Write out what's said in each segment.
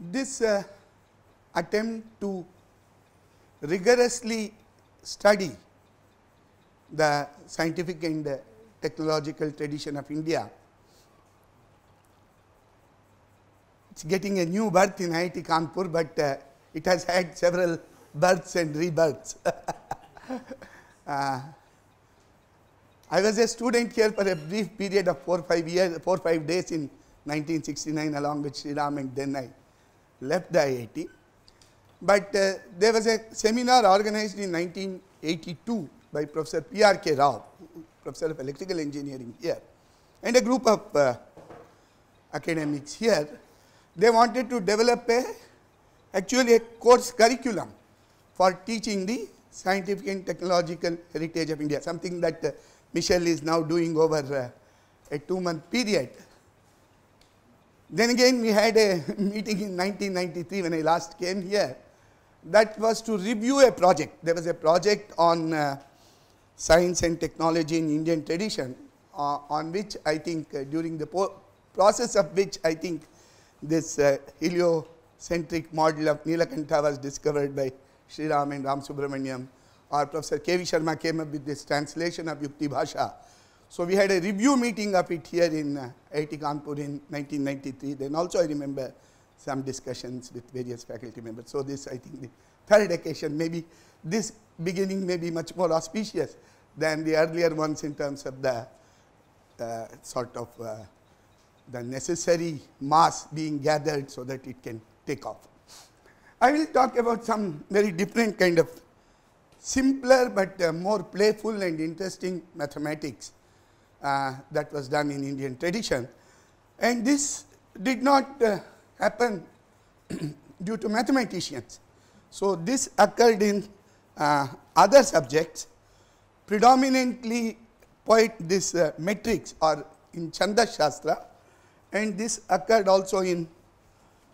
this uh, attempt to rigorously study the scientific and uh, technological tradition of India. It is getting a new birth in IIT Kanpur, but uh, it has had several births and rebirths. Uh, I was a student here for a brief period of 4 5 years, 4 5 days in 1969 along with Sri Ram and then I left the IIT. But uh, there was a seminar organized in 1982 by Professor P.R.K. Rao, Professor of Electrical Engineering here and a group of uh, academics here. They wanted to develop a actually a course curriculum for teaching the scientific and technological heritage of India, something that uh, Michelle is now doing over uh, a two month period. Then again, we had a meeting in 1993 when I last came here. That was to review a project. There was a project on uh, science and technology in Indian tradition, uh, on which I think uh, during the process of which I think this uh, heliocentric model of Nilakantha was discovered by Sri Ram and Ram Subramaniam, or Professor K. V. Sharma came up with this translation of Yukti Bhasha. So we had a review meeting of it here in uh, IIT Kanpur in 1993. Then also I remember some discussions with various faculty members. So this, I think, the third occasion, maybe this beginning may be much more auspicious than the earlier ones in terms of the uh, sort of uh, the necessary mass being gathered so that it can take off. I will talk about some very different kind of simpler but uh, more playful and interesting mathematics uh, that was done in Indian tradition. And this did not uh, happen due to mathematicians. So, this occurred in uh, other subjects predominantly poet this uh, or in Chanda Shastra and this occurred also in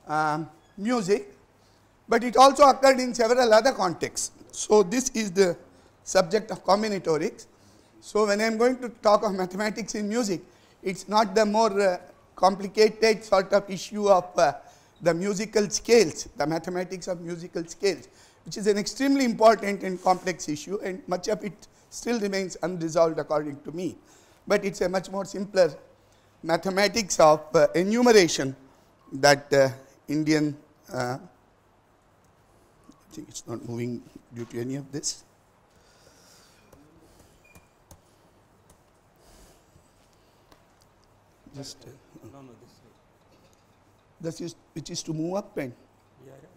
uh, music, but it also occurred in several other contexts. So, this is the subject of combinatorics so, when I am going to talk of mathematics in music, it is not the more uh, complicated sort of issue of uh, the musical scales, the mathematics of musical scales, which is an extremely important and complex issue and much of it still remains unresolved according to me. But it is a much more simpler mathematics of uh, enumeration that uh, Indian, uh, I think it is not moving due to any of this. Just. Uh, no, no, this way. This is which is to move up pen. Yeah, yeah.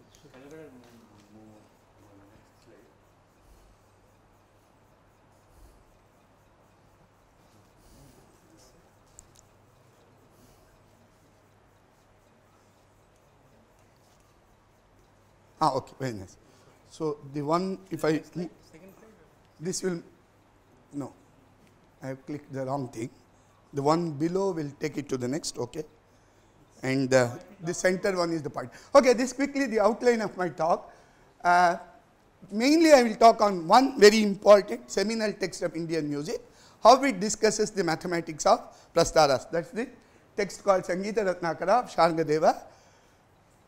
Ah, okay, very nice. So the one, if I, this will, no, I have clicked the wrong thing. The one below will take it to the next, okay. And uh, the center one is the point. Okay, this quickly the outline of my talk. Uh, mainly I will talk on one very important seminal text of Indian music, how it discusses the mathematics of Prastaras. That is the text called Sangeeta Ratnakara of Sharngadeva,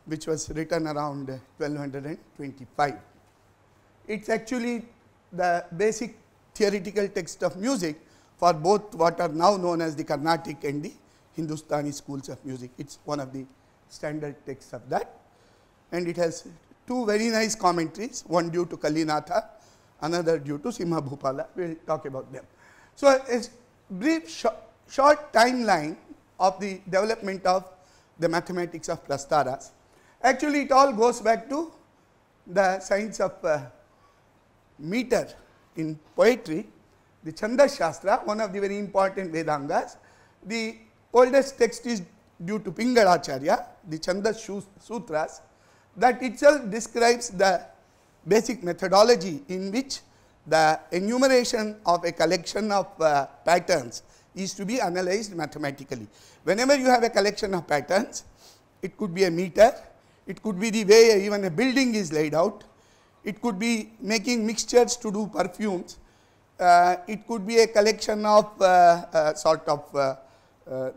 which was written around 1225. Uh, it is actually the basic theoretical text of music, for both what are now known as the Carnatic and the Hindustani schools of music. It is one of the standard texts of that and it has two very nice commentaries, one due to Kalinatha, another due to Simha Bhupala, we will talk about them. So, a brief sh short timeline of the development of the mathematics of Prastaras. Actually, it all goes back to the science of uh, meter in poetry the Chanda Shastra, one of the very important Vedangas. The oldest text is due to Pingalacharya, the Chanda Sutras, that itself describes the basic methodology in which the enumeration of a collection of uh, patterns is to be analyzed mathematically. Whenever you have a collection of patterns, it could be a meter, it could be the way even a building is laid out, it could be making mixtures to do perfumes. Uh, it could be a collection of uh, uh, sort of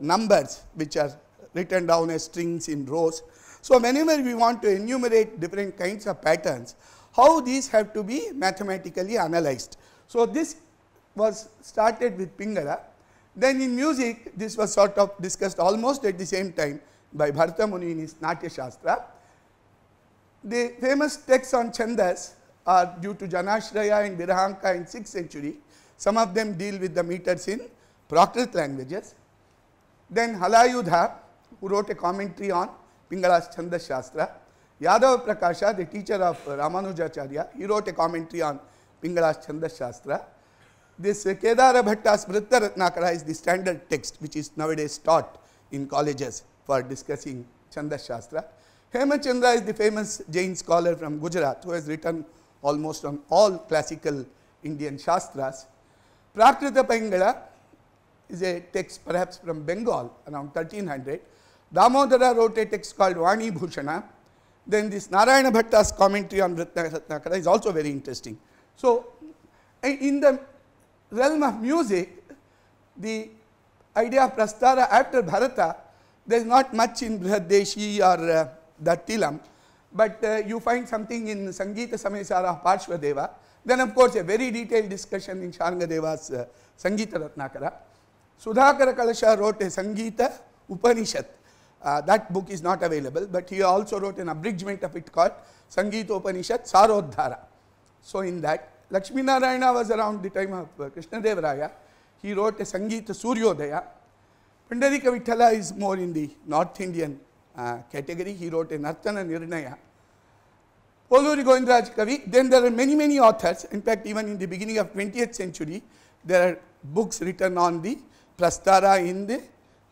numbers which are written down as strings in rows. So, whenever we want to enumerate different kinds of patterns, how these have to be mathematically analyzed. So, this was started with Pingala. Then in music, this was sort of discussed almost at the same time by Bhartamuni in his Natya Shastra. The famous text on Chandas are due to Janashraya and Virahanka in 6th century. Some of them deal with the meters in Prakrit languages. Then Halayudha, who wrote a commentary on Pingala's Chanda Shastra. Yadav Prakasha, the teacher of Ramanujacharya, he wrote a commentary on Pingala's Chanda Shastra. This uh, Kedara Bhatta's Vritta Ratnakara is the standard text which is nowadays taught in colleges for discussing Chanda Shastra. Hemachandra is the famous Jain scholar from Gujarat who has written almost on all classical Indian Shastras. Prakrita Pangala is a text perhaps from Bengal around 1300. Damodara wrote a text called Vani Bhushana. Then this Narayana Bhatta's commentary on Ratnakara is also very interesting. So, in the realm of music, the idea of Prastara after Bharata, there is not much in Brihadeshi or uh, Dattilam but uh, you find something in Sangeeta Samesara of Parshvadeva. Then of course a very detailed discussion in Shangadeva's uh, Sangeeta Ratnakara. Sudhakara Kalasha wrote a Sangeeta Upanishad. Uh, that book is not available, but he also wrote an abridgment of it called Sangeeta Upanishad Sarodhara. So in that, Lakshmi Narayana was around the time of uh, Krishna Devaraya. He wrote a Sangeeta Suryodaya. Pandarika Vitala is more in the North Indian category. He wrote Nartana Nirnaya. Poluri Govindraj Kavi, then there are many, many authors. In fact, even in the beginning of 20th century, there are books written on the prastara in the,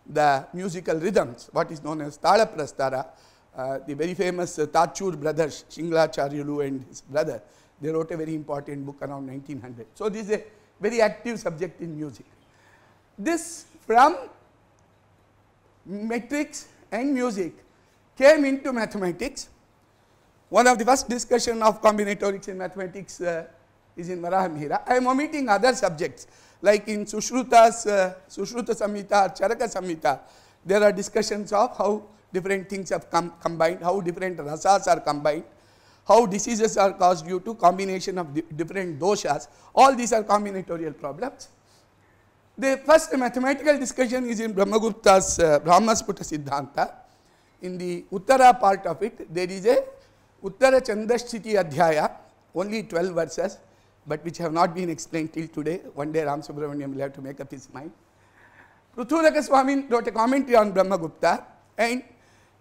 the musical rhythms, what is known as Tala Prastara. Uh, the very famous uh, Tachur brothers, Shingla Charyulu and his brother, they wrote a very important book around 1900. So, this is a very active subject in music. This from metrics and music came into mathematics. One of the first discussion of combinatorics in mathematics uh, is in Varahamihira. I am omitting other subjects like in Sushruta's uh, Sushruta Samhita, Charaka Samhita, there are discussions of how different things have com combined, how different rasas are combined, how diseases are caused due to combination of different doshas. All these are combinatorial problems. The first mathematical discussion is in Brahmagupta's uh, Brahmasputta Siddhanta. In the Uttara part of it, there is a Uttara Chandasthiti Adhyaya, only 12 verses, but which have not been explained till today. One day Ram Subramaniam will have to make up his mind. Prithulaka Swami wrote a commentary on Brahmagupta and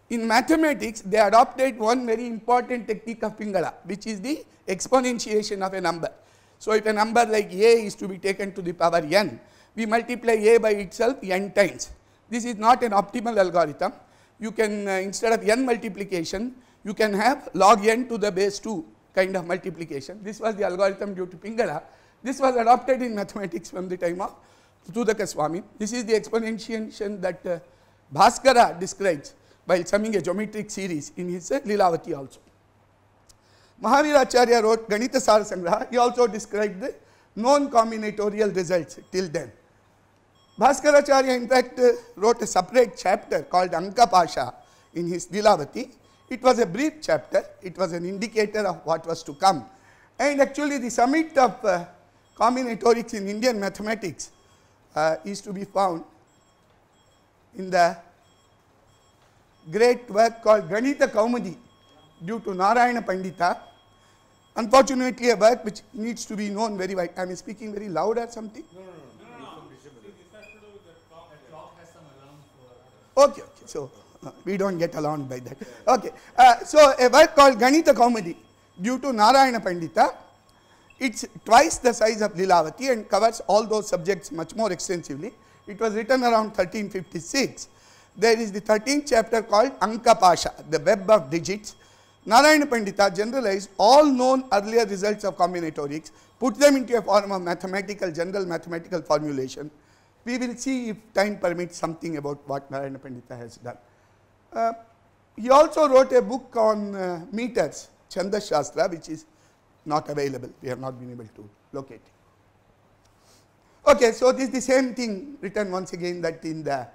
in mathematics they adopted one very important technique of Pingala which is the exponentiation of a number. So if a number like a is to be taken to the power n we multiply A by itself n times. This is not an optimal algorithm. You can, uh, instead of n multiplication, you can have log n to the base 2 kind of multiplication. This was the algorithm due to Pingala. This was adopted in mathematics from the time of Sudhaka Swami. This is the exponentiation that uh, Bhaskara describes while summing a geometric series in his uh, Lilavati also. Mahaviracharya wrote Ganita Sarasangraha. He also described the known combinatorial results till then. Bhaskaracharya in fact uh, wrote a separate chapter called Anka Pasha in his Dilavati. It was a brief chapter, it was an indicator of what was to come. And actually the summit of uh, combinatorics in Indian mathematics uh, is to be found in the great work called Ganita Kaumudi due to Narayana Pandita. Unfortunately, a work which needs to be known very wide. I am speaking very loud or something? No, no, no. Okay, okay. So uh, we don't get alarmed by that. Okay. Uh, so a work called Ganita Comedy due to Narayana Pandita, it's twice the size of Lilavati and covers all those subjects much more extensively. It was written around 1356. There is the 13th chapter called Anka Pasha, the web of digits. Narayana Pandita generalized all known earlier results of combinatorics, put them into a form of mathematical, general mathematical formulation, we will see if time permits something about what Narayana Pandita has done. Uh, he also wrote a book on uh, meters, Chanda Shastra, which is not available. We have not been able to locate. Okay, so this is the same thing written once again that in the uh,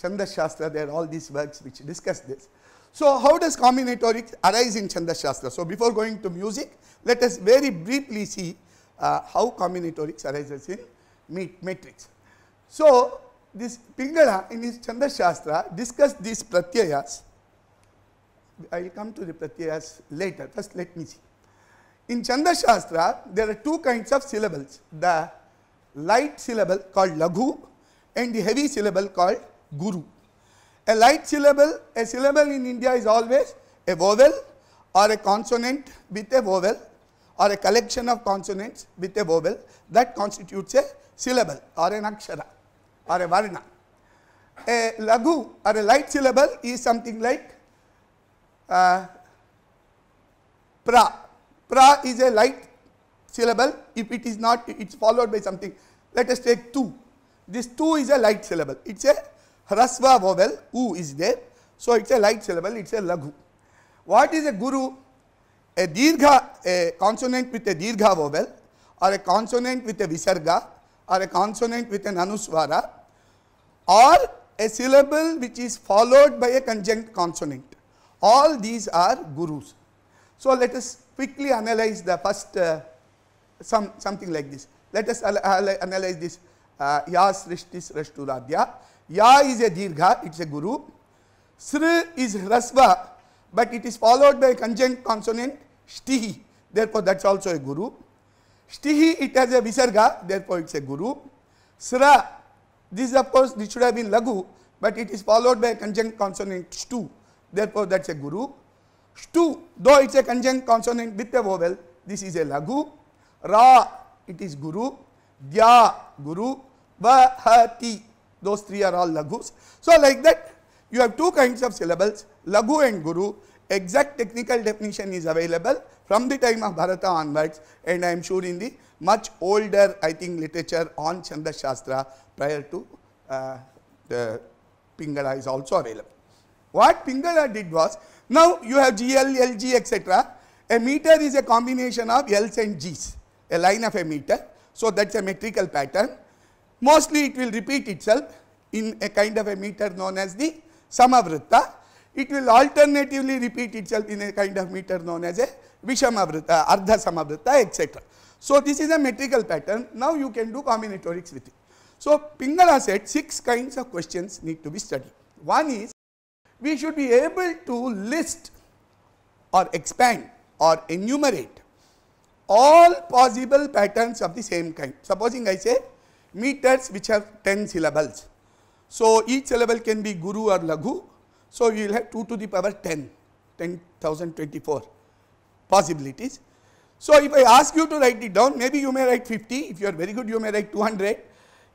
Chanda Shastra there are all these works which discuss this. So, how does combinatorics arise in Chanda Shastra? So, before going to music, let us very briefly see uh, how combinatorics arises in matrix. So, this Pingala in his Chandra Shastra discussed these pratyayas. I will come to the pratyayas later. First, let me see. In Chandra Shastra, there are two kinds of syllables the light syllable called Laghu and the heavy syllable called Guru. A light syllable, a syllable in India is always a vowel or a consonant with a vowel or a collection of consonants with a vowel that constitutes a syllable or an akshara or a varna. A lagu or a light syllable is something like uh, pra. Pra is a light syllable if it is not, it's followed by something. Let us take tu. This tu is a light syllable. It's a hrasva vowel, u is there. So it's a light syllable, it's a lagu. What is a guru? A dirgha, a consonant with a dirgha vowel or a consonant with a visarga or a consonant with an anuswara or a syllable which is followed by a conjunct consonant. All these are gurus. So, let us quickly analyze the first uh, some something like this. Let us analyze this uh, Ya Srishtis Rashturadhya. Ya is a dirgha, it is a guru. Sri is rasva, but it is followed by a conjunct consonant shtihi. Therefore, that is also a guru. Shtihi, it has a visarga, therefore it's a guru. Sra, this of course, this should have been lagu, but it is followed by a conjunct consonant stu, therefore that's a guru. Stu, though it's a conjunct consonant with a vowel, this is a lagu. Ra, it is guru. Dya, guru. Vahati, those three are all lagus. So like that, you have two kinds of syllables, lagu and guru, exact technical definition is available from the time of Bharata onwards and I am sure in the much older I think literature on Chanda Shastra prior to uh, the Pingala is also available. What Pingala did was now you have GL, LG etc. A meter is a combination of L's and G's a line of a meter. So, that is a metrical pattern mostly it will repeat itself in a kind of a meter known as the samavritta it will alternatively repeat itself in a kind of meter known as a Vishamavrita, Ardha Samavrita, etc. So, this is a metrical pattern. Now, you can do combinatorics with it. So, Pingala said six kinds of questions need to be studied. One is we should be able to list or expand or enumerate all possible patterns of the same kind. Supposing I say meters which have 10 syllables. So, each syllable can be guru or laghu so you will have 2 to the power 10, 10,024 possibilities. So if I ask you to write it down, maybe you may write 50, if you are very good you may write 200,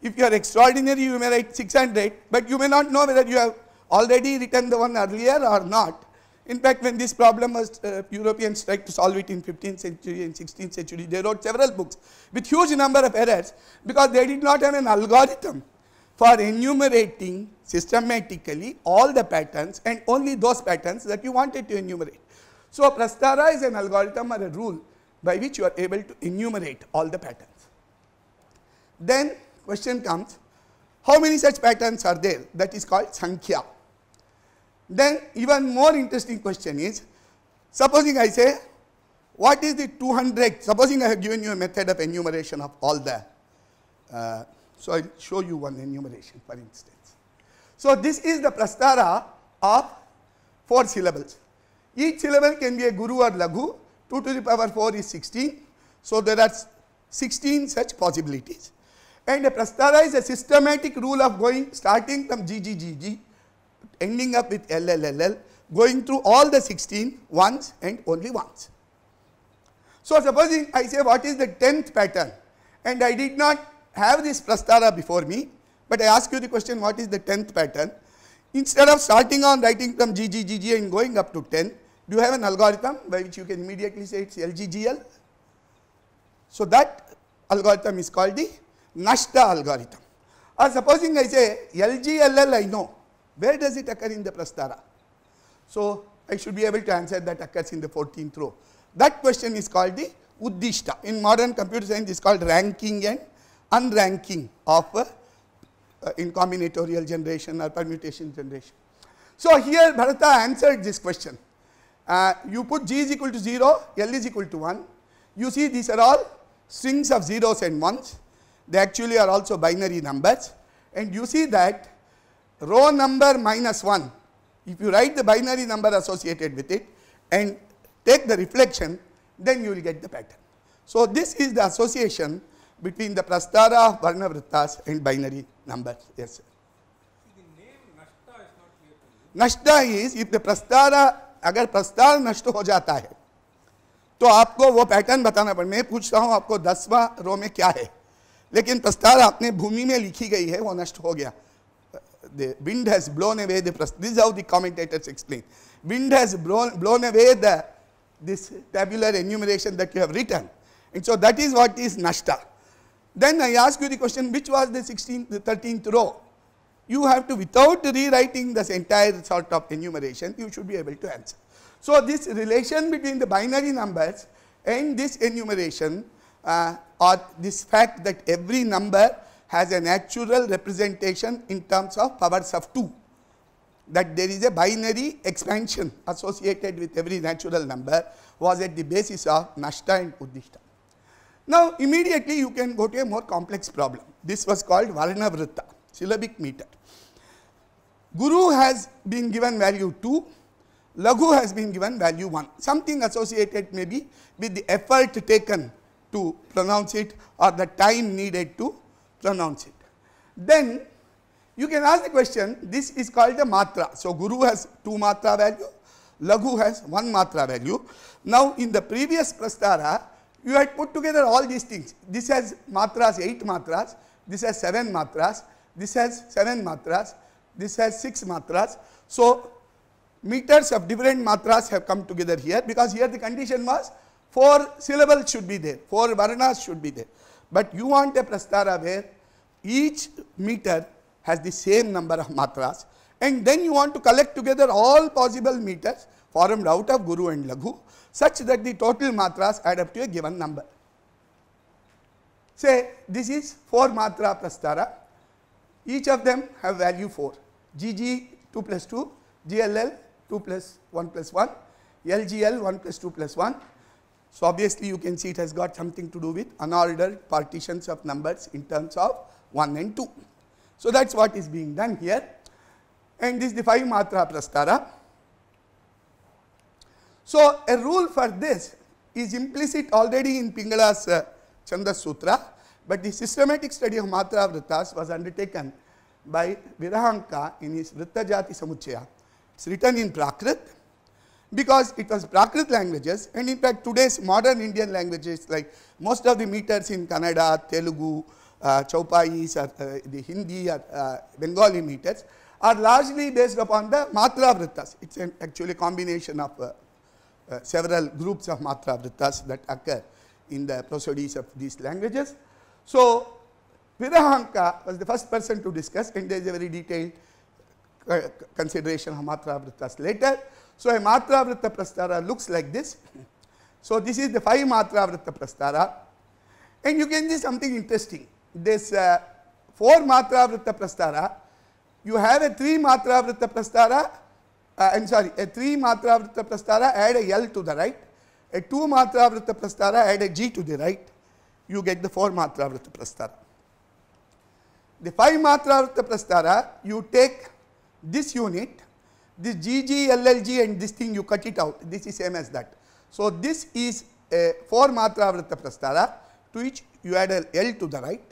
if you are extraordinary you may write 600, but you may not know whether you have already written the one earlier or not. In fact, when this problem was uh, Europeans tried to solve it in 15th century and 16th century, they wrote several books with huge number of errors because they did not have an algorithm for enumerating systematically all the patterns and only those patterns that you wanted to enumerate. So, a Prastara is an algorithm or a rule by which you are able to enumerate all the patterns. Then question comes, how many such patterns are there? That is called Sankhya. Then even more interesting question is, supposing I say, what is the 200, supposing I have given you a method of enumeration of all the, uh, so I will show you one enumeration for instance. So this is the prastara of 4 syllables. Each syllable can be a guru or laghu, 2 to the power 4 is 16. So there are 16 such possibilities. And a prastara is a systematic rule of going starting from GGGG, ending up with LLLL, going through all the 16 once and only once. So supposing I say what is the 10th pattern and I did not have this prastara before me, but I ask you the question, what is the 10th pattern? Instead of starting on writing from GG, and going up to 10, do you have an algorithm by which you can immediately say it's LGGL? So that algorithm is called the Nashta algorithm. Or supposing I say LGLL I know, where does it occur in the Prastara? So I should be able to answer that occurs in the 14th row. That question is called the Uddishta. In modern computer science, it is called ranking and unranking of uh, in combinatorial generation or permutation generation. So, here Bharata answered this question. Uh, you put G is equal to 0, L is equal to 1. You see these are all strings of zeros and ones. They actually are also binary numbers. And you see that row number minus 1, if you write the binary number associated with it and take the reflection, then you will get the pattern. So, this is the association between the prastara varna varnavrittas and binary numbers. Yes, sir. नष्टा is if the प्रस्तार अगर प्रस्तार नष्ट हो जाता है तो आपको वो पैटर्न बताना पड़े मैं पूछता हूँ आपको दसवा रो में क्या है लेकिन प्रस्तार आपने भूमि में लिखी गई है वो नष्ट हो गया the wind has blown away the press. This is how the commentators explain. Wind has blown, blown away the, this tabular enumeration that you have written. And so that is what is nashta. Then I ask you the question, which was the 16th, the 13th row? You have to, without rewriting this entire sort of enumeration, you should be able to answer. So this relation between the binary numbers and this enumeration uh, or this fact that every number has a natural representation in terms of powers of 2 that there is a binary expansion associated with every natural number was at the basis of Nashta and Uddishta. Now, immediately you can go to a more complex problem. This was called Varnavritta, syllabic meter. Guru has been given value 2, Lagu has been given value 1, something associated maybe with the effort taken to pronounce it or the time needed to pronounce it. Then you can ask the question, this is called the matra. So, Guru has 2 matra value, Lagu has 1 matra value. Now, in the previous prastara, you had put together all these things. This has matras, 8 matras, this has 7 matras, this has 7 matras, this has 6 matras. So, meters of different matras have come together here because here the condition was 4 syllables should be there, 4 varnas should be there. But you want a prastara where each meter has the same number of matras and then you want to collect together all possible meters formed out of Guru and Laghu such that the total matras add up to a given number. Say this is 4 matra prastara, each of them have value 4, GG 2 plus 2, GLL 2 plus 1 plus 1, LGL 1 plus 2 plus 1. So, obviously, you can see it has got something to do with unordered partitions of numbers in terms of 1 and 2. So, that is what is being done here and this is the 5 matra prastara so, a rule for this is implicit already in Pingala's uh, Chanda Sutra, but the systematic study of Matra Vrittas was undertaken by Virahanka in his Vrittajati Samuchaya. It's written in Prakrit because it was Prakrit languages and in fact today's modern Indian languages like most of the meters in Kannada, Telugu, uh, Chaupais or uh, uh, the Hindi or uh, uh, Bengali meters are largely based upon the Matra Vrittas. It's an actually combination of uh, uh, several groups of matra vrittas that occur in the prosodies of these languages. So, Virahanka was the first person to discuss and there is a very detailed uh, consideration of matra vrittas later. So, a matra vritta prastara looks like this. So, this is the five matra vritta prastara and you can see something interesting. This uh, four matra vritta prastara, you have a three matra vritta prastara uh, I'm sorry, a 3 matra vritta prastara add a L to the right, a 2 matra vritta prastara add a G to the right, you get the 4 matra vritta prastara. The 5 matra vritta prastara, you take this unit, this GG, LLG and this thing you cut it out, this is same as that. So, this is a 4 matra vritta prastara to which you add a L to the right.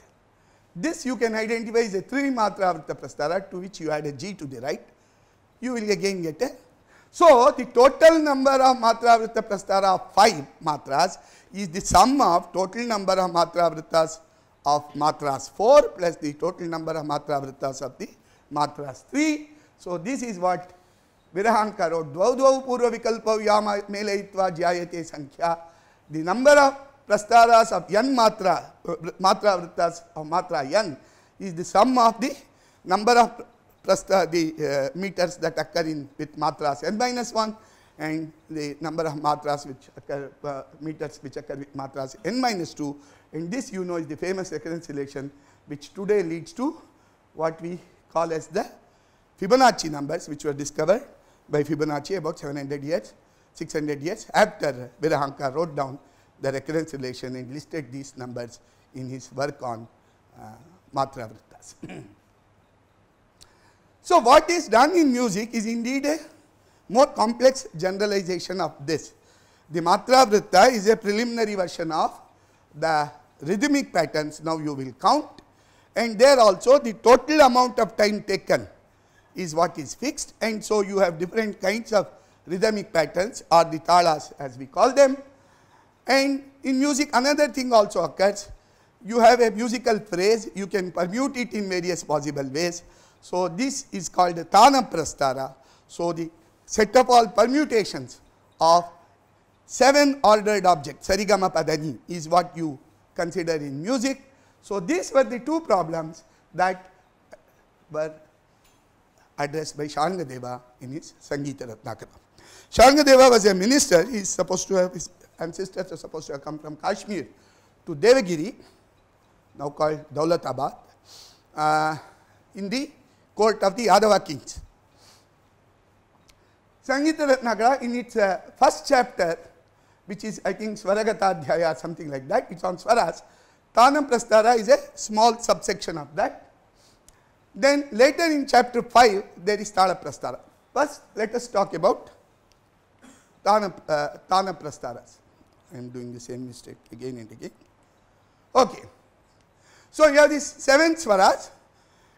This you can identify as a 3 matra vritta prastara to which you add a G to the right you will again get a. So, the total number of matra vritta prastara of 5 matras is the sum of total number of matra vrittas of matras 4 plus the total number of matra vrittas of the matras 3. So, this is what Virahankar wrote dvau dvau purva vikalpa vyama melayitva jayate sankhya. The number of prastaras of yan matra, uh, matra vrittas of matra yan is the sum of the number of plus the, the uh, meters that occur in with matras n minus 1 and the number of matras which occur uh, meters which occur with matras n minus 2 and this you know is the famous recurrence relation which today leads to what we call as the Fibonacci numbers which were discovered by Fibonacci about 700 years, 600 years after Virahanka wrote down the recurrence relation and listed these numbers in his work on uh, Matra Vrittas. So, what is done in music is indeed a more complex generalization of this. The Matra Vritta is a preliminary version of the rhythmic patterns now you will count and there also the total amount of time taken is what is fixed and so you have different kinds of rhythmic patterns or the talas as we call them and in music another thing also occurs you have a musical phrase you can permute it in various possible ways so this is called the Tana Prastara. So the set of all permutations of seven ordered objects, Sarigama Padani is what you consider in music. So these were the two problems that were addressed by Shangadeva in his Sangeeta Ratnakara. Shangadeva was a minister, he is supposed to have, his ancestors are supposed to have come from Kashmir to Devagiri, now called Daulatabad, uh, in the court of the Yadava kings. Sangita Ratnakara in its uh, first chapter, which is I think Dhyaya or something like that, it's on Swaras. Tanam Prastara is a small subsection of that. Then later in chapter 5, there is Tala Prastara. First, let us talk about Tana, uh, Tana Prastaras. I am doing the same mistake again and again. Okay. So, you have these seven Swaras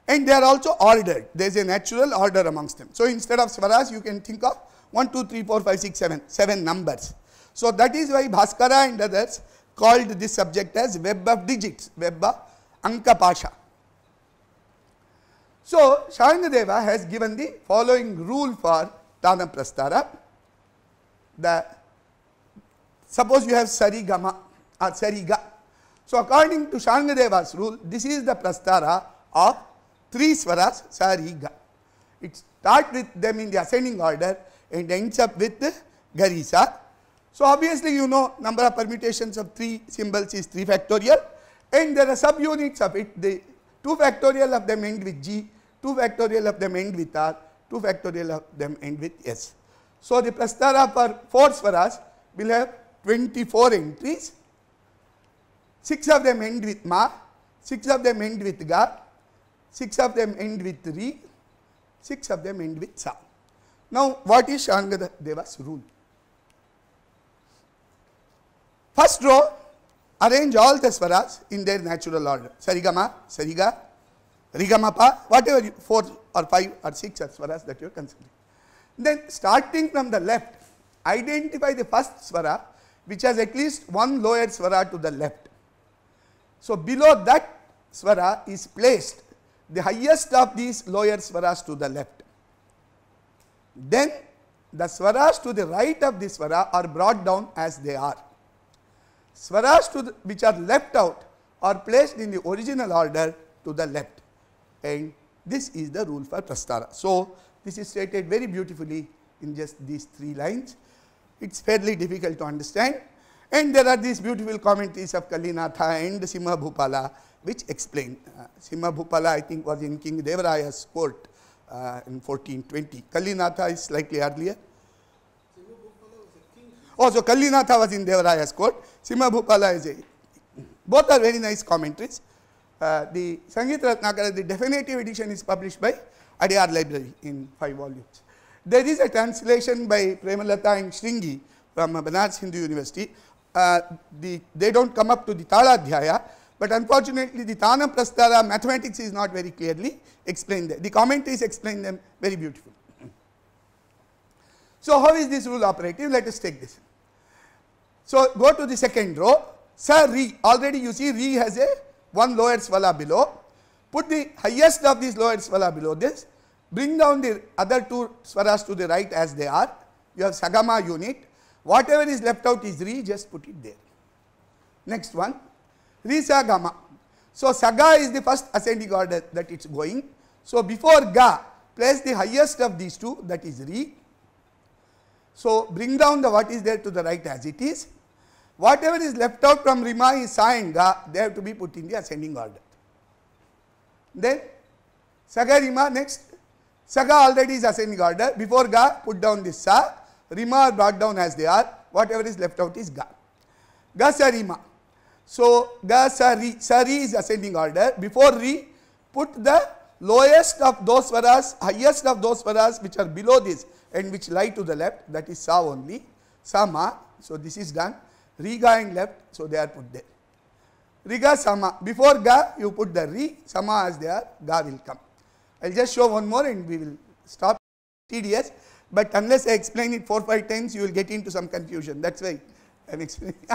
and they are also ordered. There is a natural order amongst them. So, instead of swaras, you can think of 1, 2, 3, 4, 5, 6, 7, 7 numbers. So, that is why Bhaskara and others called this subject as web of digits, web of Pasha. So, Sharangadeva has given the following rule for Tana Prastara. The, suppose you have Sarigama or uh, Sariga. So, according to Sharangadeva's rule, this is the Prastara of three swaras sariga. It starts with them in the ascending order and ends up with the garisa. So obviously you know number of permutations of three symbols is 3 factorial and there are subunits of it. The 2 factorial of them end with G, 2 factorial of them end with R, 2 factorial of them end with S. So the prastara for 4 swaras will have 24 entries, 6 of them end with Ma, 6 of them end with Ga, 6 of them end with Ri, 6 of them end with Sa. Now, what is Shanagada Deva's rule? First row, arrange all the swaras in their natural order. Sarigama, Sariga, Rigamapa, whatever you, 4 or 5 or 6 swaras that you are considering. Then starting from the left, identify the first swara which has at least one lower swara to the left. So, below that swara is placed the highest of these lower swaras to the left. Then the swaras to the right of the swara are brought down as they are. Swaras to the, which are left out are placed in the original order to the left and this is the rule for prastara. So, this is stated very beautifully in just these three lines. It is fairly difficult to understand, and there are these beautiful commentaries of Kalinatha and Simha Bhupala which explain. Uh, Simha Bhupala I think was in King Devaraya's court uh, in 1420. Kalinatha is slightly earlier. Oh, so Kalinatha was in Devaraya's court. Simha Bhupala is a, both are very nice commentaries. Uh, the Sangeet Ratnakara, the definitive edition is published by Adyar Library in five volumes. There is a translation by Premalata and Shringi from Banaras Hindu University uh, the, they don't come up to the Taladhyaya, but unfortunately the Tanam Prastara mathematics is not very clearly explained there. The commentaries explain them very beautifully. So, how is this rule operative? Let us take this. So, go to the second row, sir Re, already you see Re has a one lower swala below, put the highest of these lower swala below this, bring down the other two swaras to the right as they are, you have Sagama unit, Whatever is left out is re, just put it there. Next one, re sa gama. So, saga is the first ascending order that it's going. So, before ga, place the highest of these two that is re. So, bring down the what is there to the right as it is. Whatever is left out from rima is sa and ga, they have to be put in the ascending order. Then, saga rima next, saga already is ascending order, before ga put down this sa, Rima are brought down as they are, whatever is left out is Ga. Ga sa Rima. So, Ga sa Ri, is ascending order. Before Ri, put the lowest of those varas, highest of those varas which are below this and which lie to the left, that is Sa only, Sama. So, this is done. Riga and left, so they are put there. Riga Sama. Before Ga, you put the Ri, Sama as they are, Ga will come. I will just show one more and we will stop tedious. But unless I explain it four, five times, you will get into some confusion. That's why I'm explaining.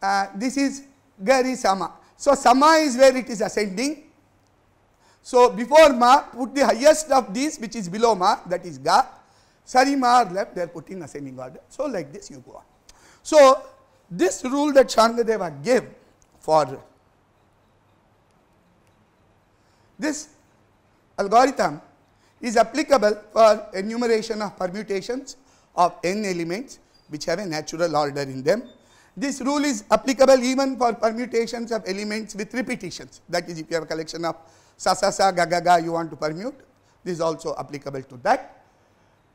uh, this is Gari Sama. So, Sama is where it is ascending. So, before Ma, put the highest of these which is below Ma, that is Ga. ma or left, they are put in ascending order. So, like this you go on. So, this rule that Shangadeva gave for this algorithm is applicable for enumeration of permutations of n elements which have a natural order in them. This rule is applicable even for permutations of elements with repetitions that is if you have a collection of sa sa sa ga ga ga you want to permute this is also applicable to that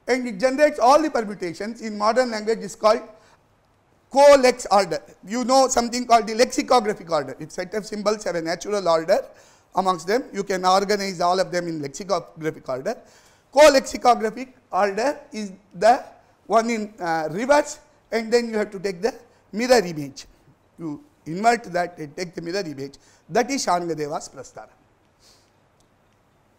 and it generates all the permutations in modern language is called co-lex order. You know something called the lexicographic order. If set of symbols have a natural order amongst them. You can organize all of them in lexicographic order. Co-lexicographic order is the one in uh, reverse and then you have to take the mirror image. You invert that and take the mirror image. That is Shangadeva's Prastara.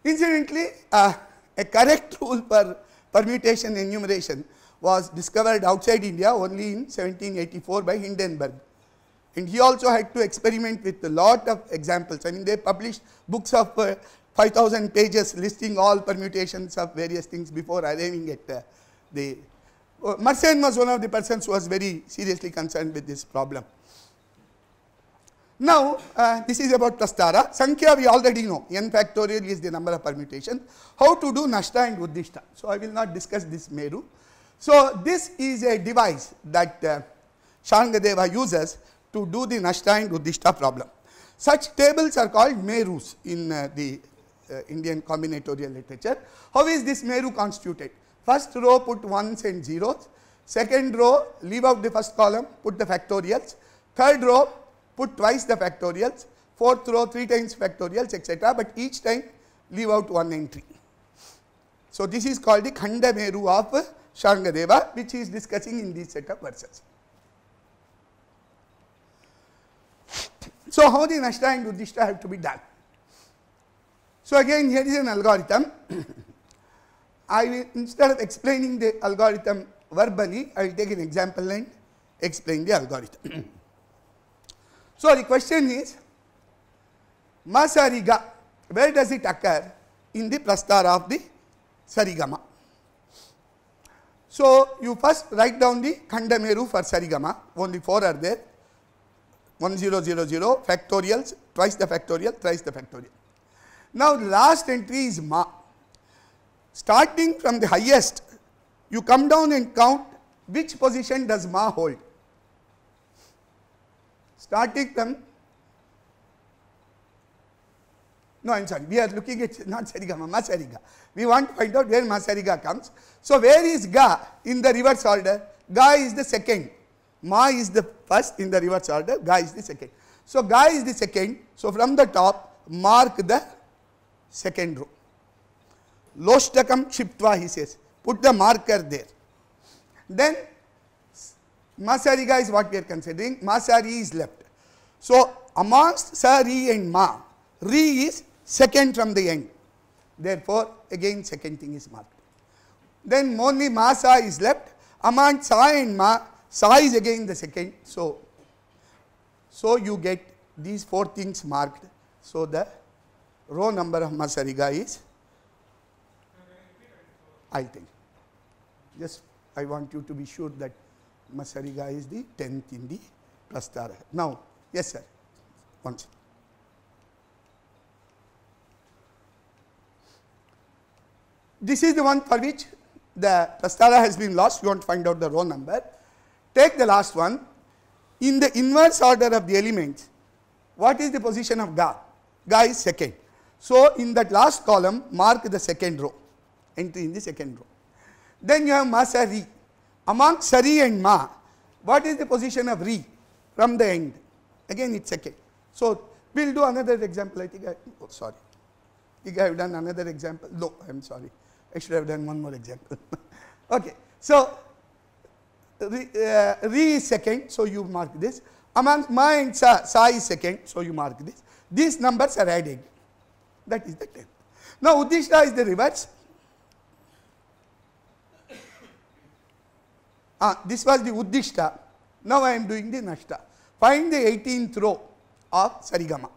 Incidentally, uh, a correct rule for permutation enumeration was discovered outside India only in 1784 by Hindenburg. And he also had to experiment with a lot of examples. I mean, they published books of uh, 5,000 pages listing all permutations of various things before arriving at uh, the. Uh, Mersenne was one of the persons who was very seriously concerned with this problem. Now, uh, this is about Prastara. Sankhya we already know. n factorial is the number of permutations. How to do Nashta and Uddishta. So, I will not discuss this Meru. So, this is a device that uh, Shangadeva uses to do the Nashta and Uddishta problem. Such tables are called Merus in uh, the uh, Indian combinatorial literature. How is this Meru constituted? First row put 1s and zeros, second row leave out the first column, put the factorials, third row put twice the factorials, fourth row 3 times factorials etc. but each time leave out one entry. So, this is called the Khanda Meru of Shangadeva which he is discussing in this set of verses. So how the nashta and uddishta have to be done? So again here is an algorithm. I will instead of explaining the algorithm verbally, I will take an example and explain the algorithm. so the question is Masariga, where does it occur in the prastara of the sarigama so you first write down the khandameru for sarigama only four are there 1000 factorials, twice the factorial, thrice the factorial. Now, last entry is ma. Starting from the highest, you come down and count which position does ma hold. Starting from No, I am sorry. We are looking at not Sarigama, Masariga. We want to find out where Masariga comes. So, where is Ga in the reverse order? Ga is the second. Ma is the first in the reverse order, Ga is the second. So, Ga is the second. So, from the top mark the second row. Loshtakam Chiptva he says, put the marker there. Then Ga is what we are considering, Masari is left. So, amongst Sari and Ma, Re is second from the end. Therefore, again second thing is marked. Then only Masa is left. amongst Sa and Ma, Sa is again the second. So, so you get these four things marked. So, the row number of Masariga is I think. Just I want you to be sure that Masariga is the 10th in the Prastara. Now, yes sir, once. This is the one for which the Prastara has been lost, you want to find out the row number. Take the last one. In the inverse order of the elements, what is the position of Ga? Ga is second. So, in that last column, mark the second row, entry in the second row. Then you have Masari. Among Sari and Ma, what is the position of Ri from the end? Again, it's second. So, we will do another example. I think I, oh, sorry. I think I have done another example. No, I am sorry. I should have done one more example. okay. So, re, uh, re second, so you mark this. Among mine, sa, sa is second, so you mark this. These numbers are added. That is the tenth. Now, Uddishta is the reverse. Ah, this was the Uddishta. Now, I am doing the Nashta. Find the 18th row of Sarigama.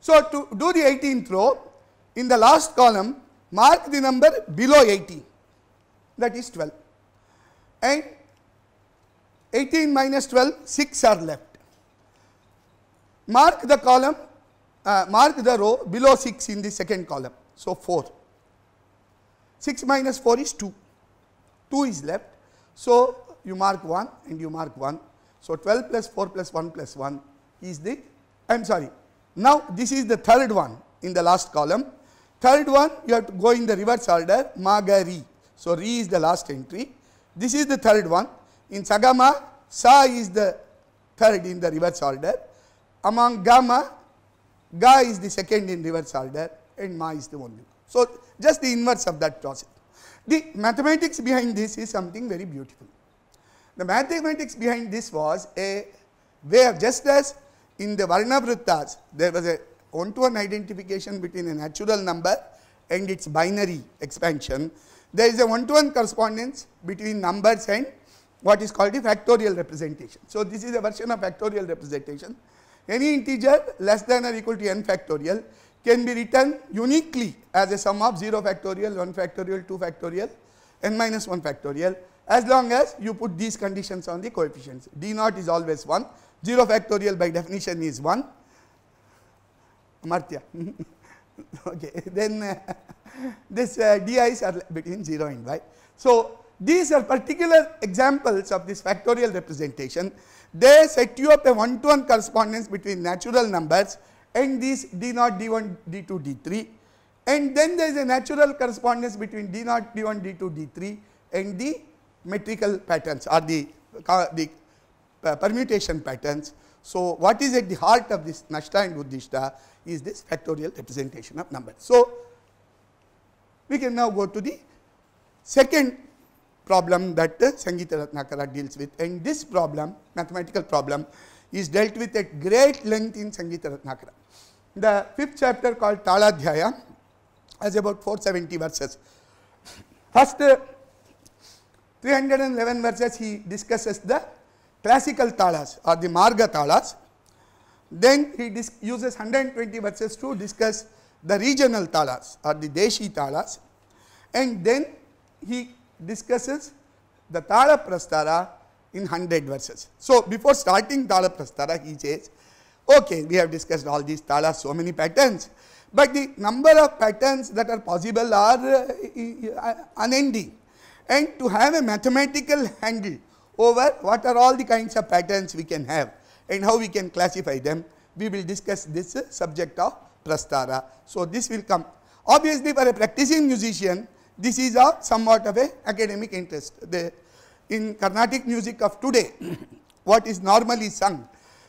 So, to do the 18th row, in the last column, mark the number below 18 that is 12 and 18 minus 12 6 are left. Mark the column uh, mark the row below 6 in the second column. So, 4 6 minus 4 is 2 2 is left. So, you mark 1 and you mark 1. So, 12 plus 4 plus 1 plus 1 is the I am sorry. Now, this is the third one in the last column. Third one you have to go in the reverse order Magari. So, re is the last entry. This is the third one. In sagama, sa is the third in the reverse order. Among gamma, ga is the second in reverse order and ma is the only. So, just the inverse of that process. The mathematics behind this is something very beautiful. The mathematics behind this was a way of just as in the varna Varnavrittas, there was a one-to-one -one identification between a natural number and its binary expansion there is a one to one correspondence between numbers and what is called the factorial representation. So, this is a version of factorial representation. Any integer less than or equal to n factorial can be written uniquely as a sum of 0 factorial, 1 factorial, 2 factorial, n minus 1 factorial as long as you put these conditions on the coefficients. d naught is always 1, 0 factorial by definition is 1. Martya, okay, then this uh, di's are between 0 and y. So, these are particular examples of this factorial representation. They set you up a one to one correspondence between natural numbers and these d0, d1, d2, d3 and then there is a natural correspondence between d0, d1, d2, d3 and the metrical patterns or the, the uh, permutation patterns. So, what is at the heart of this Nashta and buddhista is this factorial representation of numbers. So, we can now go to the second problem that uh, Sangeeta Ratnakara deals with and this problem mathematical problem is dealt with at great length in Sangeeta Ratnakara. The fifth chapter called Taladhyaya has about 470 verses. First uh, 311 verses he discusses the classical talas or the marga talas. Then he uses 120 verses to discuss the regional talas or the deshi talas and then he discusses the tala prastara in 100 verses. So, before starting tala prastara he says, okay we have discussed all these talas so many patterns, but the number of patterns that are possible are uh, uh, unending and to have a mathematical handle over what are all the kinds of patterns we can have and how we can classify them, we will discuss this subject of prastara. So, this will come. Obviously, for a practicing musician, this is a somewhat of a academic interest. The, in Carnatic music of today, what is normally sung,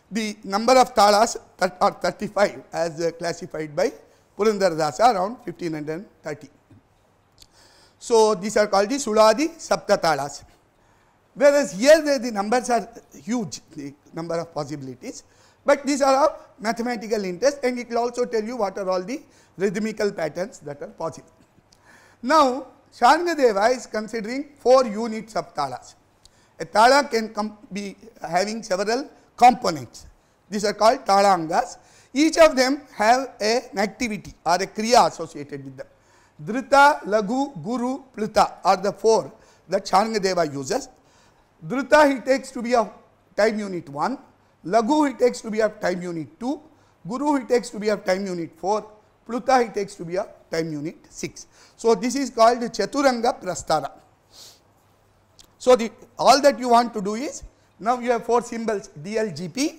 the number of talas are 35 as uh, classified by Purandaradasa, around 1530. So, these are called the Suladi Saptatalas. Whereas here the numbers are huge, the number of possibilities. But these are of mathematical interest and it will also tell you what are all the rhythmical patterns that are possible. Now, Shangadeva is considering 4 units of talas. A tala can be having several components. These are called talangas. Each of them have a, an activity or a kriya associated with them. Drita, Lagu, Guru, Plita are the four that Shangadeva uses. Drita he takes to be of time unit 1, Lagu he takes to be of time unit 2, Guru he takes to be of time unit 4, Pluta he takes to be of time unit 6. So, this is called Chaturanga Prastara. So, the all that you want to do is now you have four symbols DLGP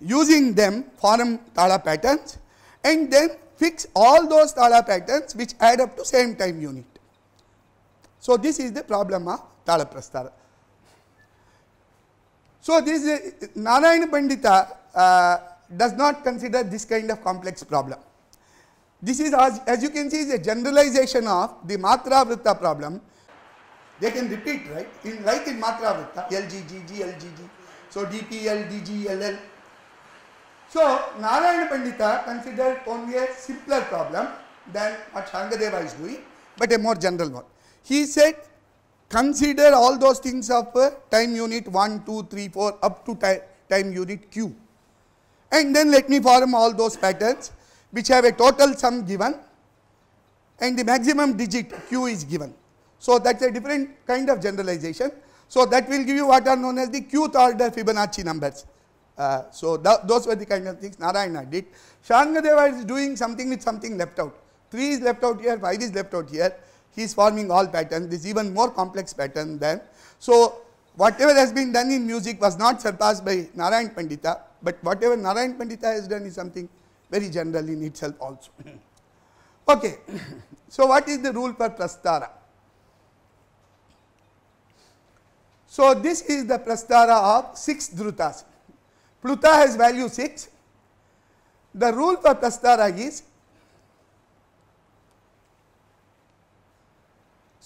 using them form Tala patterns and then fix all those Tala patterns which add up to same time unit. So, this is the problem of Tala Prastara. So this uh, Narayana Pandita uh, does not consider this kind of complex problem. This is as, as you can see is a generalization of the Matra Vritta problem. They can repeat right in like in Matra Vritta LGGG LGG. So DPL DG So Narayana Pandita considered only a simpler problem than what Shangadeva is doing but a more general one. He said Consider all those things of time unit 1, 2, 3, 4 up to time unit q. And then let me form all those patterns which have a total sum given and the maximum digit q is given. So that's a different kind of generalization. So that will give you what are known as the qth order Fibonacci numbers. Uh, so th those were the kind of things Narayana did. Shangadeva is doing something with something left out. 3 is left out here, 5 is left out here he is forming all patterns, this even more complex pattern than. So, whatever has been done in music was not surpassed by Narayan Pandita, but whatever Narayan Pandita has done is something very general in itself also. okay, so what is the rule for prastara? So, this is the prastara of 6 drutas. Pluta has value 6. The rule for prastara is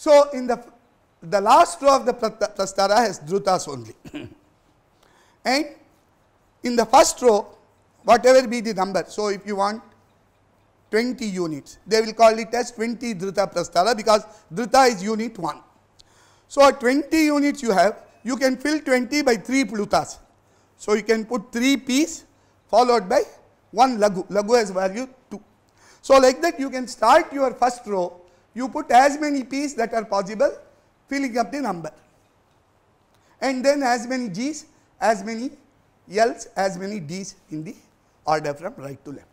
So, in the, the last row of the prastara has drutas only. and in the first row, whatever be the number, so if you want 20 units, they will call it as 20 druta prastara because druta is unit 1. So, 20 units you have, you can fill 20 by 3 plutas. So, you can put 3 p's followed by 1 lagu. Lagu has value 2. So, like that you can start your first row you put as many P's that are possible filling up the number and then as many G's, as many L's, as many D's in the order from right to left.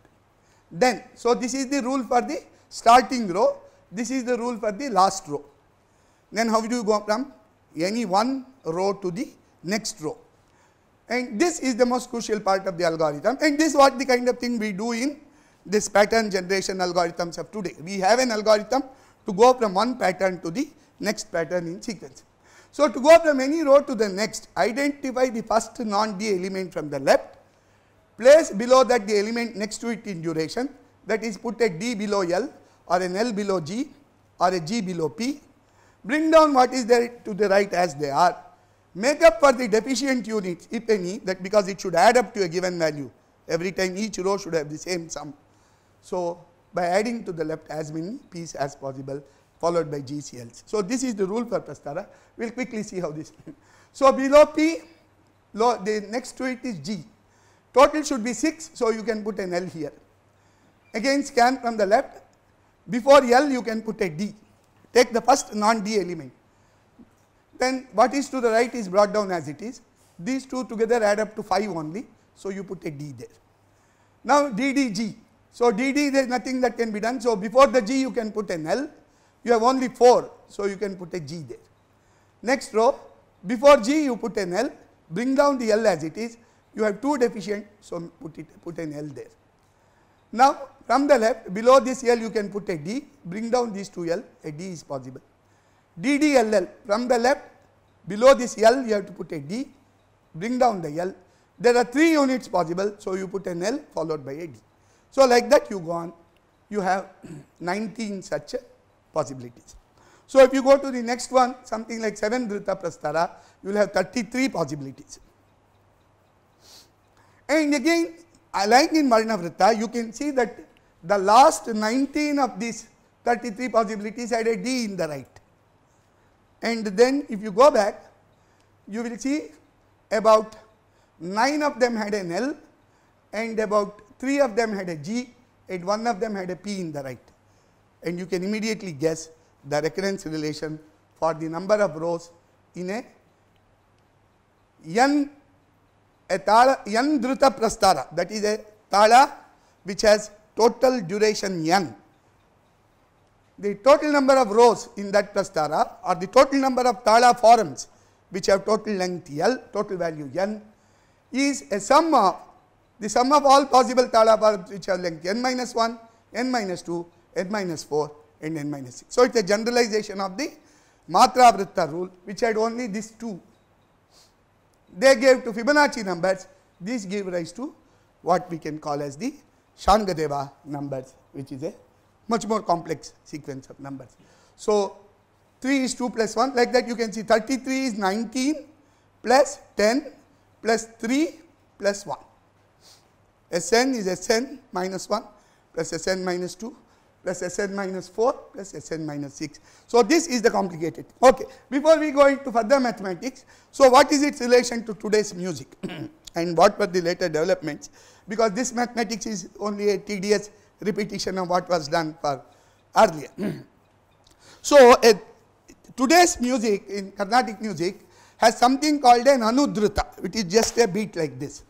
Then, so this is the rule for the starting row, this is the rule for the last row. Then how do you go from any one row to the next row? And this is the most crucial part of the algorithm and this is what the kind of thing we do in this pattern generation algorithms of today. We have an algorithm to go from one pattern to the next pattern in sequence. So, to go from any row to the next, identify the first non-D element from the left, place below that the element next to it in duration that is put a D below L or an L below G or a G below P, bring down what is there to the right as they are, make up for the deficient units if any that because it should add up to a given value every time each row should have the same sum. So, by adding to the left as many p's as possible followed by GCLs. So, this is the rule for Prastara, we will quickly see how this. so, below P, low, the next to it is G, total should be 6, so you can put an L here. Again scan from the left, before L you can put a D, take the first non-D element. Then what is to the right is brought down as it is, these two together add up to 5 only, so you put a D there. Now DDG, so DD there is nothing that can be done. So before the G you can put an L. You have only 4. So you can put a G there. Next row before G you put an L. Bring down the L as it is. You have 2 deficient. So put, it, put an L there. Now from the left below this L you can put a D. Bring down these 2 L. A D is possible. DDLL from the left below this L you have to put a D. Bring down the L. There are 3 units possible. So you put an L followed by a D. So, like that you go on you have 19 such possibilities. So, if you go to the next one something like 7 Drita Prastara you will have 33 possibilities. And again uh, like in Marina Vritta you can see that the last 19 of these 33 possibilities had a D in the right. And then if you go back you will see about 9 of them had an L and about three of them had a G and one of them had a P in the right. And you can immediately guess the recurrence relation for the number of rows in a n a thala, n druta prastara that is a thala which has total duration n. The total number of rows in that prastara or the total number of thala forms which have total length L, total value n is a sum of the sum of all possible Thalabars which have length n minus 1, n minus 2, n minus 4 and n minus 6. So, it is a generalization of the Matra Vritta rule which had only these two. They gave to Fibonacci numbers, these give rise to what we can call as the Shangadeva numbers which is a much more complex sequence of numbers. So, 3 is 2 plus 1 like that you can see 33 is 19 plus 10 plus 3 plus 1. Sn is Sn minus 1 plus Sn minus 2 plus Sn minus 4 plus Sn minus 6. So, this is the complicated. Okay. Before we go into further mathematics, so what is its relation to today's music and what were the later developments? Because this mathematics is only a tedious repetition of what was done for earlier. so, uh, today's music in Carnatic music has something called an anudruta, which is just a beat like this.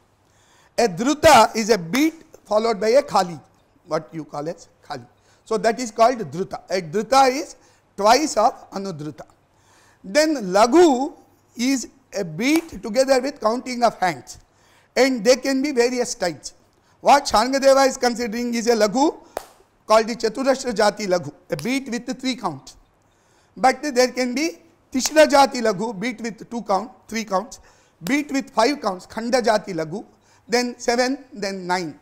A druta is a beat followed by a khali, what you call as khali. So, that is called druta. A druta is twice of anudruta. Then lagu is a beat together with counting of hands and they can be various types. What Shangadeva is considering is a lagu called the Chaturashtra Jati lagu, a beat with three count. But there can be Tishra Jati lagu, beat with two count, three counts, beat with five counts, Khanda Jati lagu, then 7, then 9.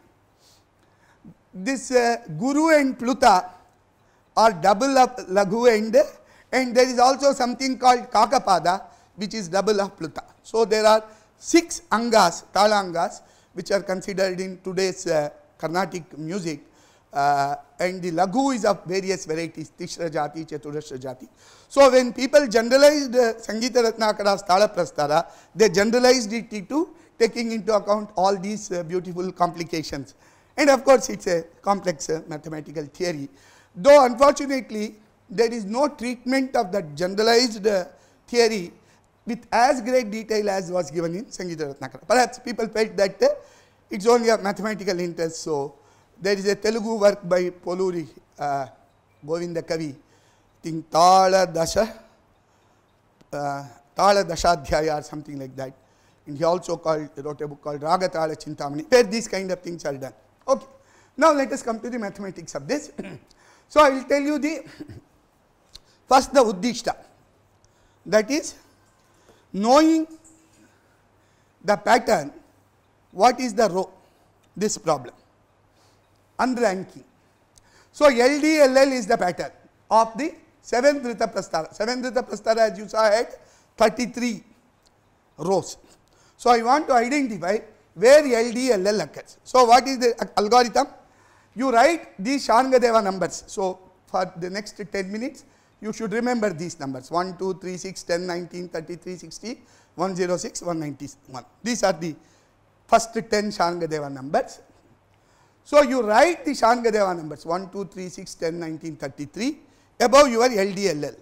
This uh, Guru and Pluta are double of Laghu and, and there is also something called Kakapada which is double of Pluta. So, there are 6 Angas, Tala Angas which are considered in today's uh, Carnatic music uh, and the Laghu is of various varieties, Tishra Jati, Chaturashra Jati. So, when people generalized uh, Sangeeta Ratnakara's Tala Prastara, they generalized it to taking into account all these uh, beautiful complications. And of course, it is a complex uh, mathematical theory, though unfortunately, there is no treatment of that generalized uh, theory with as great detail as was given in Sangeeta Ratnakara. Perhaps people felt that uh, it is only a mathematical interest. So, there is a Telugu work by Poluri uh, Govinda Kavi, I think Tala Dasha, uh, Tala or something like that. And he also called, wrote a book called Ragatala Chintamani, where these kind of things are done. Okay. Now let us come to the mathematics of this. so I will tell you the first the Uddishta, that is knowing the pattern, what is the row, this problem, unranking. So LDLL is the pattern of the seventh Rita Prastara. Seventh Rita Prastara as you saw had 33 rows. So, I want to identify where LDLL occurs. So, what is the algorithm? You write these Shangadeva numbers. So, for the next 10 minutes, you should remember these numbers 1, 2, 3, 6, 10, 19, 33, 60, 106, 191. These are the first 10 Shangadeva numbers. So, you write the Shangadeva numbers 1, 2, 3, 6, 10, 19, 33 above your LDLL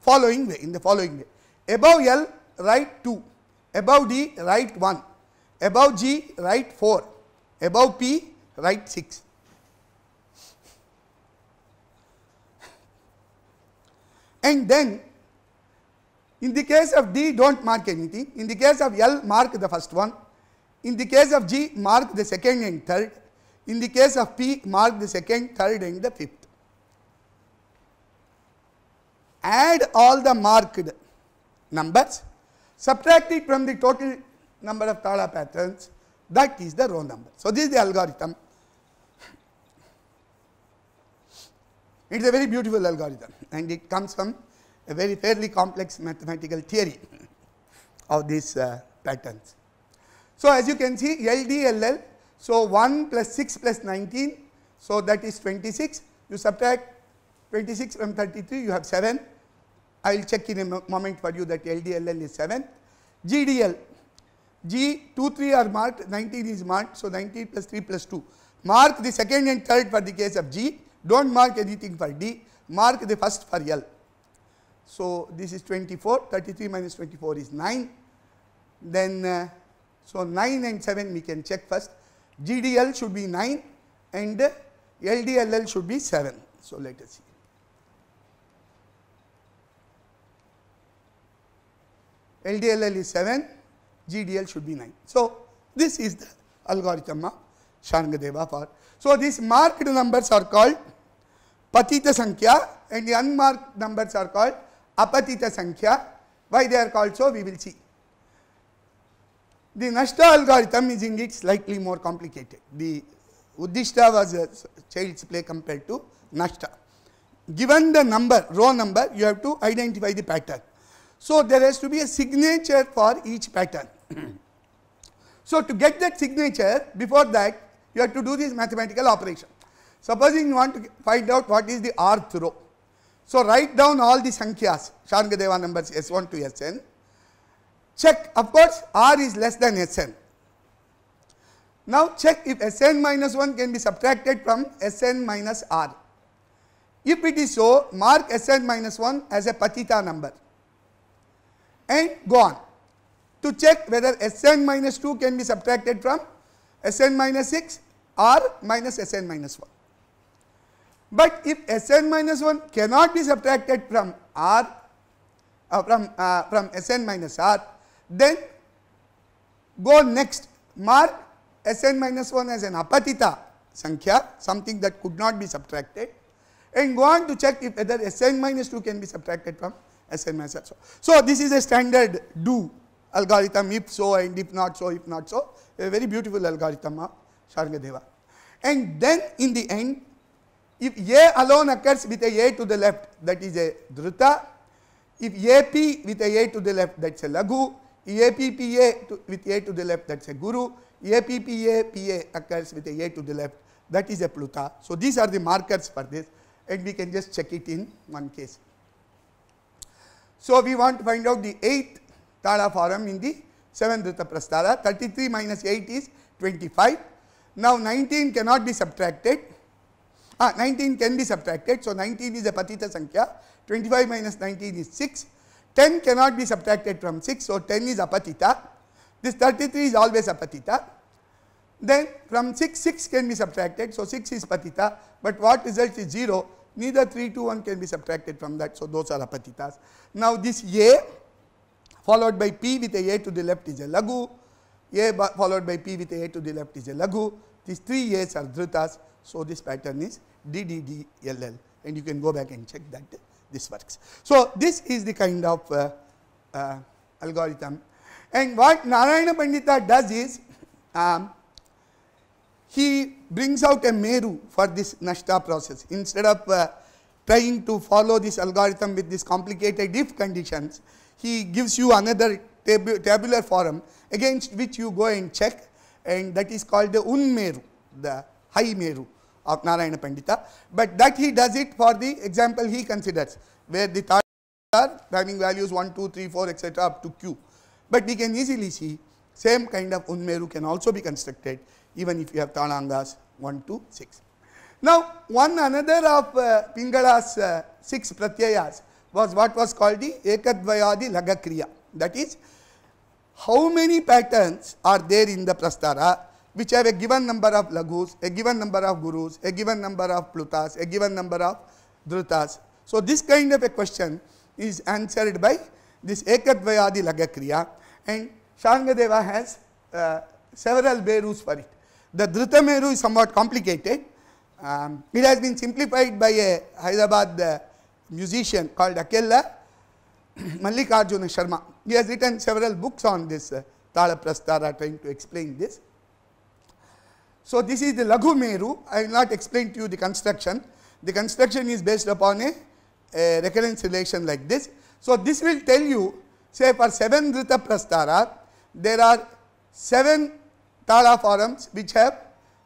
following way in the following way. Above L write 2 above D write 1, above G write 4, above P write 6. And then in the case of D do not mark anything, in the case of L mark the first one, in the case of G mark the second and third, in the case of P mark the second, third and the fifth. Add all the marked numbers Subtracting from the total number of Tala patterns, that is the row number. So, this is the algorithm. It is a very beautiful algorithm and it comes from a very fairly complex mathematical theory of these uh, patterns. So, as you can see LDLL, so 1 plus 6 plus 19, so that is 26, you subtract 26 from 33, you have 7, I will check in a moment for you that LDLL is 7. GDL, G 2, 3 are marked, 19 is marked. So, 19 plus 3 plus 2. Mark the second and third for the case of G, do not mark anything for D, mark the first for L. So, this is 24, 33 minus 24 is 9. Then, uh, so 9 and 7 we can check first. GDL should be 9 and LDLL should be 7. So, let us see. LDLL is 7, GDL should be 9. So, this is the algorithm of Shangadeva for. So, these marked numbers are called Patita Sankhya and the unmarked numbers are called Apatita Sankhya. Why they are called so, we will see. The Nashta algorithm is indeed slightly more complicated. The Uddishta was a child's play compared to Nashta. Given the number, row number, you have to identify the pattern. So, there has to be a signature for each pattern. so, to get that signature before that you have to do this mathematical operation. Supposing you want to find out what is the rth row. So, write down all the Sankhyas, Shangadeva numbers S1 to Sn. Check of course, R is less than Sn. Now, check if Sn minus 1 can be subtracted from Sn minus R. If it is so, mark Sn minus 1 as a Patita number and go on to check whether Sn minus 2 can be subtracted from Sn minus 6 or minus Sn minus 1. But if Sn minus 1 cannot be subtracted from R uh, from uh, from Sn minus R, then go next mark Sn minus 1 as an apatita sankhya, something that could not be subtracted, and go on to check if whether Sn minus 2 can be subtracted from so, this is a standard do algorithm if so and if not so, if not so, a very beautiful algorithm of Shargadeva. And then in the end, if A alone occurs with a A to the left, that is a Druta. If AP with a A to the left, that is a Lagu. APPA with A to the left, that is a Guru. APPA PA occurs with a A to the left, that is a Pluta. So, these are the markers for this and we can just check it in one case. So, we want to find out the 8th Tala form in the 7th Rutaprasthara. 33 minus 8 is 25. Now, 19 cannot be subtracted. Ah, 19 can be subtracted. So, 19 is a Patita Sankhya. 25 minus 19 is 6. 10 cannot be subtracted from 6. So, 10 is apatita. This 33 is always apatita. Then from 6, 6 can be subtracted. So, 6 is patita, but what result is 0. Neither 3 to 1 can be subtracted from that. So, those are apatitas. Now, this A followed by P with a A to the left is a lagu. A followed by P with a A to the left is a lagu. These three A's are drutas, So, this pattern is DDDLL and you can go back and check that this works. So, this is the kind of uh, uh, algorithm and what Narayana Pandita does is um, he brings out a Meru for this Nashta process. Instead of uh, trying to follow this algorithm with these complicated if conditions, he gives you another tab tabular form against which you go and check and that is called the Unmeru, the High Meru of Narayana Pandita. But that he does it for the example he considers where the third are having values 1, 2, 3, 4 etc. up to q. But we can easily see same kind of Unmeru can also be constructed even if you have Tanangas 1 to 6. Now, one another of uh, Pingala's uh, 6 Pratyayas was what was called the Ekadvayadi Lagakriya. That is, how many patterns are there in the Prastara which have a given number of Lagus, a given number of Gurus, a given number of Plutas, a given number of drutas? So, this kind of a question is answered by this Ekadvayadi Lagakriya and Shangadeva has uh, several Berus for it. The Dhrita Meru is somewhat complicated. Um, it has been simplified by a Hyderabad uh, musician called Akella Mallikarjuna Sharma. He has written several books on this uh, Tala Prastara trying to explain this. So, this is the Laghu Meru. I will not explain to you the construction. The construction is based upon a, a recurrence relation like this. So, this will tell you say for 7 Dhrita Prastara there are 7 Tara forums which have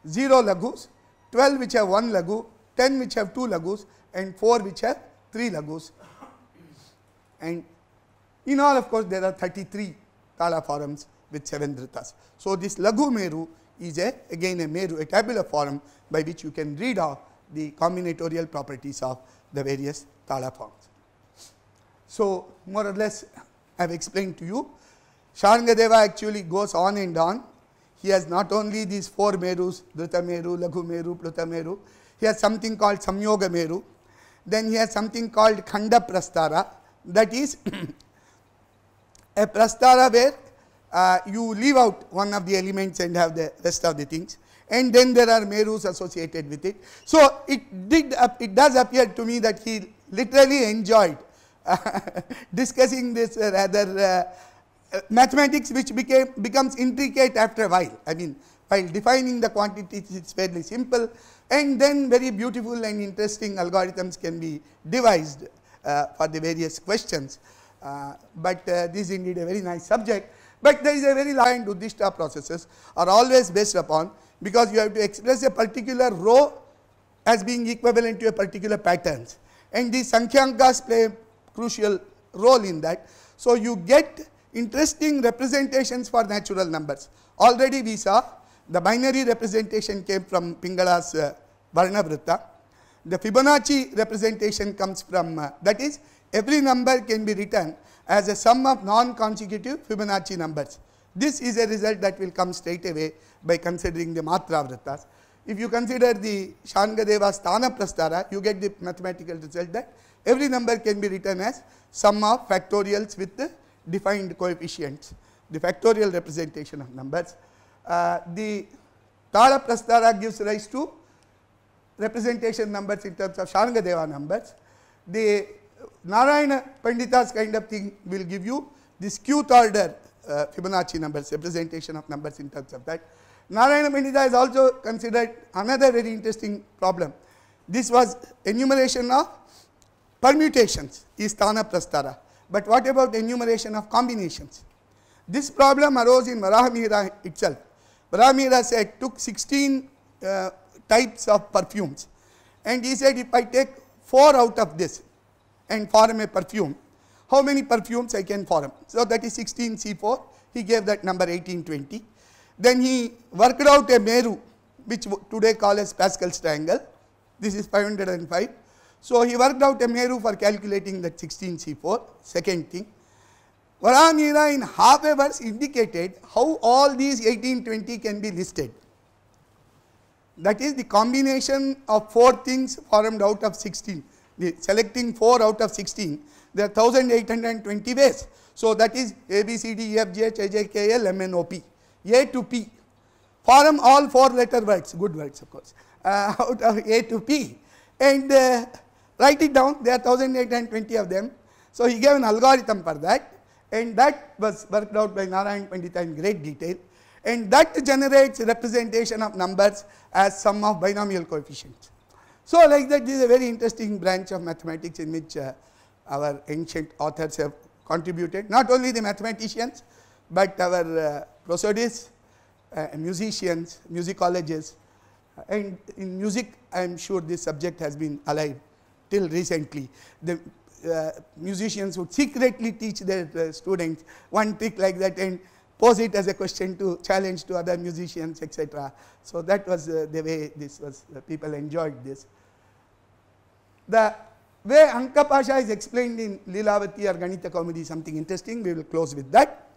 0 lagus, 12 which have 1 lagu, 10 which have 2 lagus and 4 which have 3 lagus. And in all of course, there are 33 Tara forums with 7 dhritas. So, this lagu meru is a again a meru, a tabular form by which you can read off the combinatorial properties of the various Tala forms. So, more or less I have explained to you Sharangadeva actually goes on and on. He has not only these four Merus, Druta Meru, Laghu Meru, pruta Meru, he has something called Samyoga Meru. Then he has something called Khanda Prastara, that is a Prastara where uh, you leave out one of the elements and have the rest of the things and then there are merus associated with it. So, it did it does appear to me that he literally enjoyed uh, discussing this uh, rather uh, uh, mathematics which became becomes intricate after a while. I mean, while defining the quantities, it's fairly simple, and then very beautiful and interesting algorithms can be devised uh, for the various questions. Uh, but uh, this is indeed a very nice subject. But there is a very to Uddishta processes are always based upon because you have to express a particular row as being equivalent to a particular pattern, And these Sankhyankas play a crucial role in that. So, you get interesting representations for natural numbers. Already we saw the binary representation came from Pingala's uh, Varnavritta. The Fibonacci representation comes from, uh, that is every number can be written as a sum of non-consecutive Fibonacci numbers. This is a result that will come straight away by considering the Matravrittas. If you consider the Shangadeva Sthana Prastara, you get the mathematical result that every number can be written as sum of factorials with the defined coefficients, the factorial representation of numbers. Uh, the Tara Prastara gives rise to representation numbers in terms of Sharangadeva numbers. The Narayana Pandita's kind of thing will give you the Qth order uh, Fibonacci numbers, representation of numbers in terms of that. Narayana Pandita is also considered another very interesting problem. This was enumeration of permutations is Tana Prastara. But what about the enumeration of combinations? This problem arose in Varahamihira itself. Varahamihira said took 16 uh, types of perfumes and he said if I take 4 out of this and form a perfume, how many perfumes I can form? So that is 16C4, he gave that number 1820. Then he worked out a Meru which today called as Pascal's triangle. This is 505. So, he worked out a meru for calculating that 16C4, Second thing. Varanira in half a verse indicated how all these 1820 can be listed. That is the combination of 4 things formed out of 16, the selecting 4 out of 16, there are 1820 ways. So, that is A, B, C, D, E, F, G, H, I, J, K, L, M, N, O, P, A to P, form all 4 letter words, good words of course, uh, out of A to P and uh, Write it down, there are 1820 of them. So he gave an algorithm for that and that was worked out by Narayan Pandita in great detail and that generates representation of numbers as sum of binomial coefficients. So like that this is a very interesting branch of mathematics in which uh, our ancient authors have contributed not only the mathematicians but our uh, prosodists, uh, musicians, musicologists and in music I am sure this subject has been alive till recently. The uh, musicians would secretly teach their uh, students one trick like that and pose it as a question to challenge to other musicians, etc. So that was uh, the way this was uh, people enjoyed this. The way Anka Pasha is explained in Lilavati or Ganita comedy something interesting. We will close with that.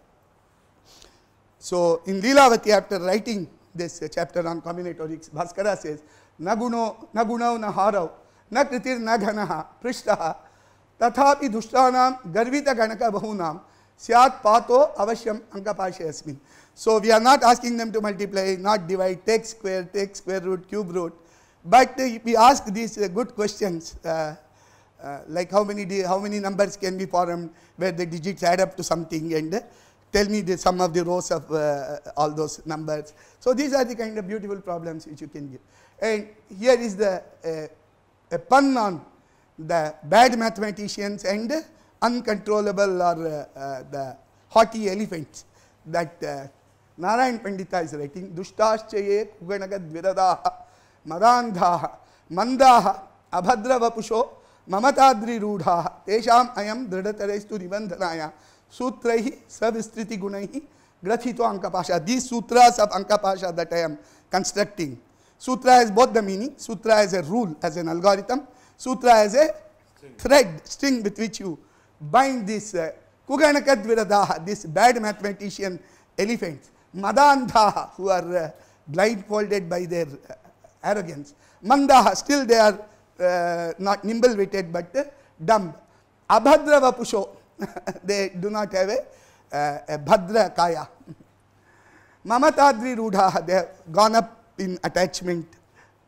So in Lilavati, after writing this uh, chapter on combinatorics, Bhaskara says, Naguno, na Naharav न कृतिर्न घन पृष्ठ तथा दुष्टा गर्वितगणक बहूना सैत् पा अवश्यम अंकपाशेस्म so we are not asking them to multiply not divide take square take square root cube root but we ask these good question like how many the how many numbers can be form where the digits add up to something and tell me the sum of the rows of uh, all those numbers so these are the kind of beautiful problems which you can give and here is the uh, a pun on the bad mathematicians and uncontrollable or uh, uh, the haughty elephants that uh, Narayan Pandita is writing, Dushtaschaye Kuganaga Dviradaha, Madandaha, Mandaha, Abhadra Vapusho, Mamatadri Rudha Tesham Ayam Dridatarestu Nibandhanaya, Sutraihi, Savistriti Gunaihi, Grathito Ankapasha. These sutras of Ankapasha that I am constructing. Sutra has both the meaning. Sutra as a rule, as an algorithm. Sutra as a thread, string with which you bind this uh, Kuganakad this bad mathematician elephants, Madandhaha, who are uh, blindfolded by their uh, arrogance. Mandaha, still they are uh, not nimble witted but uh, dumb. Abhadrava they do not have a, uh, a Bhadra Kaya. Mamatadri they have gone up in attachment.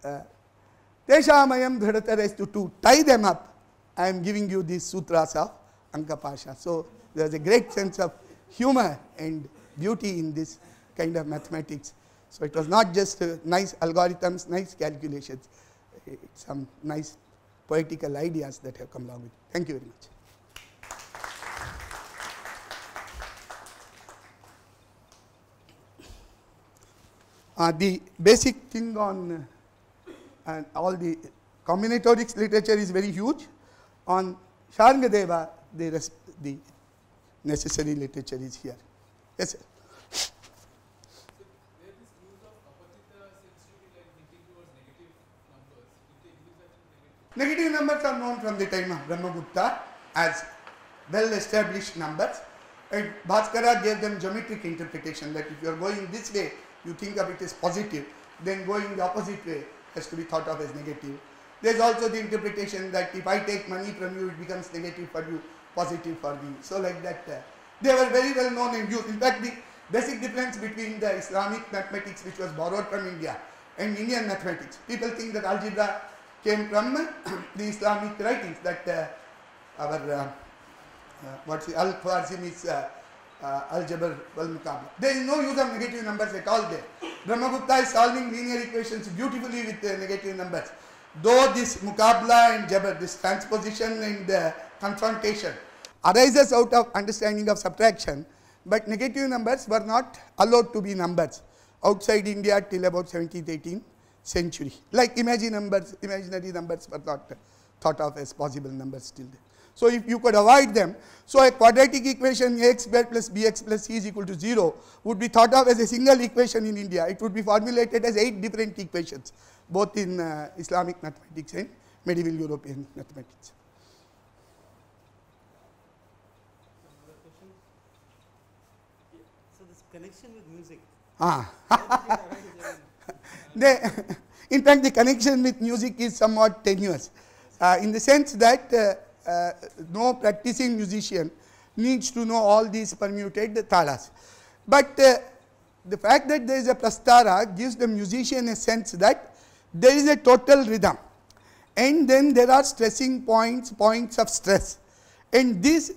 Uh, Teshamayam dhratarestu to tie them up. I am giving you these sutras of Ankapasha. So there is a great sense of humor and beauty in this kind of mathematics. So it was not just uh, nice algorithms, nice calculations, some nice poetical ideas that have come along with it. Thank you very much. Uh, the basic thing on uh, all the combinatorics literature is very huge. On Sharngadeva, the, the necessary literature is here. Yes, sir. Negative numbers are known from the time of Brahmagupta as well established numbers. And Bhaskara gave them geometric interpretation that if you are going this way, you think of it as positive, then going the opposite way has to be thought of as negative. There's also the interpretation that if I take money from you, it becomes negative for you, positive for me. So like that, uh, they were very well known in youth. In fact, the basic difference between the Islamic mathematics, which was borrowed from India, and Indian mathematics. People think that algebra came from the Islamic writings, that uh, our, uh, uh, what's the Al-Khwarizmi's uh, algebra There is no use of negative numbers at all there. Brahmagupta is solving linear equations beautifully with uh, negative numbers. Though this mukabla and jabr, this transposition and the confrontation arises out of understanding of subtraction, but negative numbers were not allowed to be numbers outside India till about 17th, 18th century. Like imaginary numbers, imaginary numbers were not thought of as possible numbers till then. So if you could avoid them, so a quadratic equation ax plus bx plus c is equal to 0 would be thought of as a single equation in India. It would be formulated as 8 different equations both in uh, Islamic mathematics and medieval European mathematics. So this connection with music. Ah. in fact, the connection with music is somewhat tenuous uh, in the sense that uh, uh, no practicing musician needs to know all these permuted talas. But uh, the fact that there is a prastara gives the musician a sense that there is a total rhythm and then there are stressing points, points of stress and this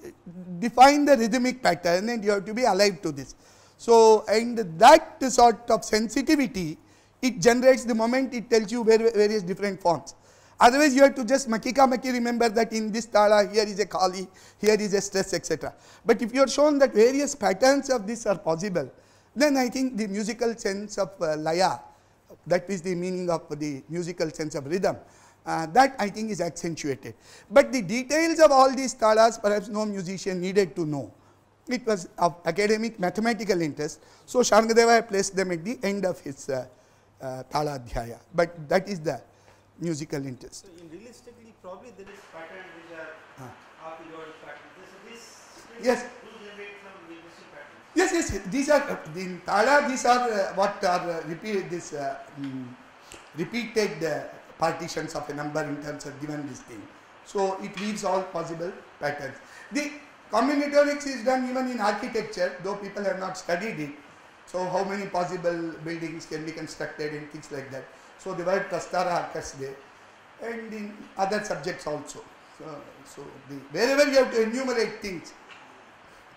define the rhythmic pattern and you have to be alive to this. So, and that sort of sensitivity it generates the moment it tells you various different forms. Otherwise, you have to just makika maki remember that in this tala, here is a kali, here is a stress, etc. But if you are shown that various patterns of this are possible, then I think the musical sense of uh, laya, that is the meaning of the musical sense of rhythm, uh, that I think is accentuated. But the details of all these talas, perhaps no musician needed to know. It was of academic mathematical interest. So, Shangadeva placed them at the end of his uh, uh, Tala Adhyaya. But that is the musical interest. So, in realistically probably there is pattern which are uh. periodic patterns. So, this yes. Yes, yes, these are uh, in Tala, these are uh, what are uh, repeat, this, um, repeated uh, partitions of a number in terms of given this thing. So, it leaves all possible patterns. The combinatorics is done even in architecture, though people have not studied it. So, how many possible buildings can be constructed and things like that. So the word Kastara there, and in other subjects also. So, so the, wherever you have to enumerate things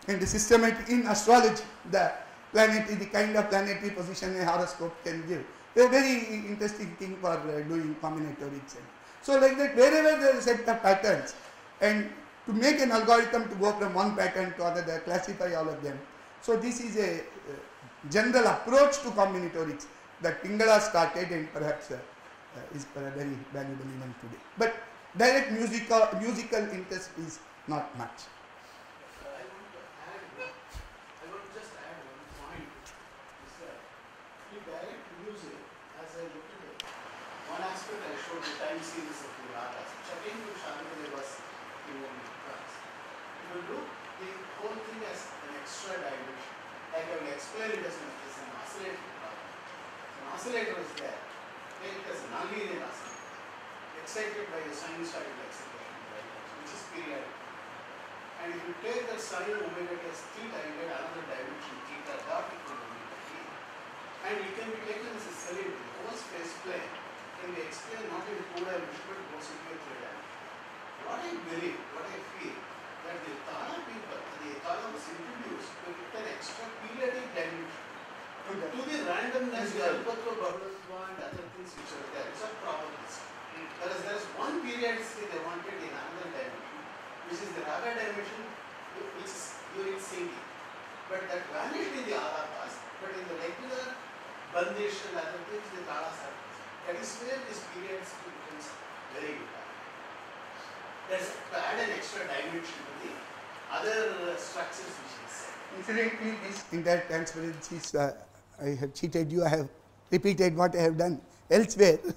in the systematic, in astrology, the planet, the kind of planetary position a horoscope can give. A very interesting thing for uh, doing combinatorics. So like that, wherever there is a set of patterns and to make an algorithm to go from one pattern to another, classify all of them. So this is a uh, general approach to combinatorics that Pingala started and perhaps uh, uh, is very valuable even today. But direct musical, musical interest is not much. excited by a sinusoidal excitation, which is periodic. And if you take the sine omega as theta, you get another dimension, theta dot equal to omega t. And it can be taken as a solid. The whole space plane can be explained not in two dimensions but also in three dimension. What I believe, what I feel, that the Thala people, the Thala was introduced to get an extra periodic dimension to the randomness, the Alpatro that vanished in the past, but in the regular Bandish and other things, the Talas That is where this period becomes very important. That's us add an extra dimension to the other uh, structures which is said. Incidentally, this in that transparency, uh, I have cheated you, I have repeated what I have done elsewhere.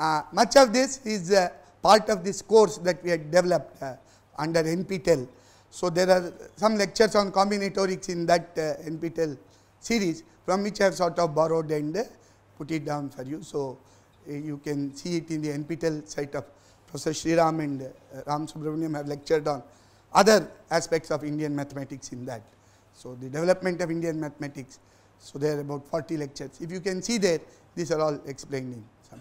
Uh, much of this is uh, part of this course that we had developed uh, under NPTEL so, there are some lectures on combinatorics in that uh, NPTEL series from which I have sort of borrowed and uh, put it down for you. So, uh, you can see it in the NPTEL site of Professor Sriram and uh, Ram Subramaniam have lectured on other aspects of Indian mathematics in that. So, the development of Indian mathematics. So, there are about 40 lectures. If you can see there, these are all explained in some.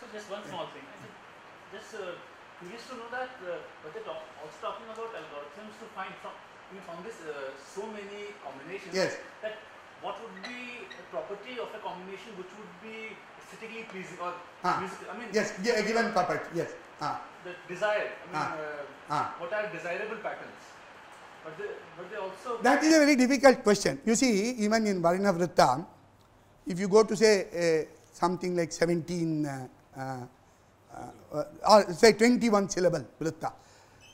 So, just one small thing. just uh, curious to know that uh, was also talking about to find from you found this uh, so many combinations. Yes. That what would be a property of a combination which would be aesthetically pleasing or ah. I mean. Yes, yeah, given property. Yes. Ah. The desired. I mean, ah. Uh, ah. what are desirable patterns? But they, but they also. That is a very difficult question. You see, even in Varna Vritta, if you go to say uh, something like 17 uh, uh, uh or say 21 syllable Vritta,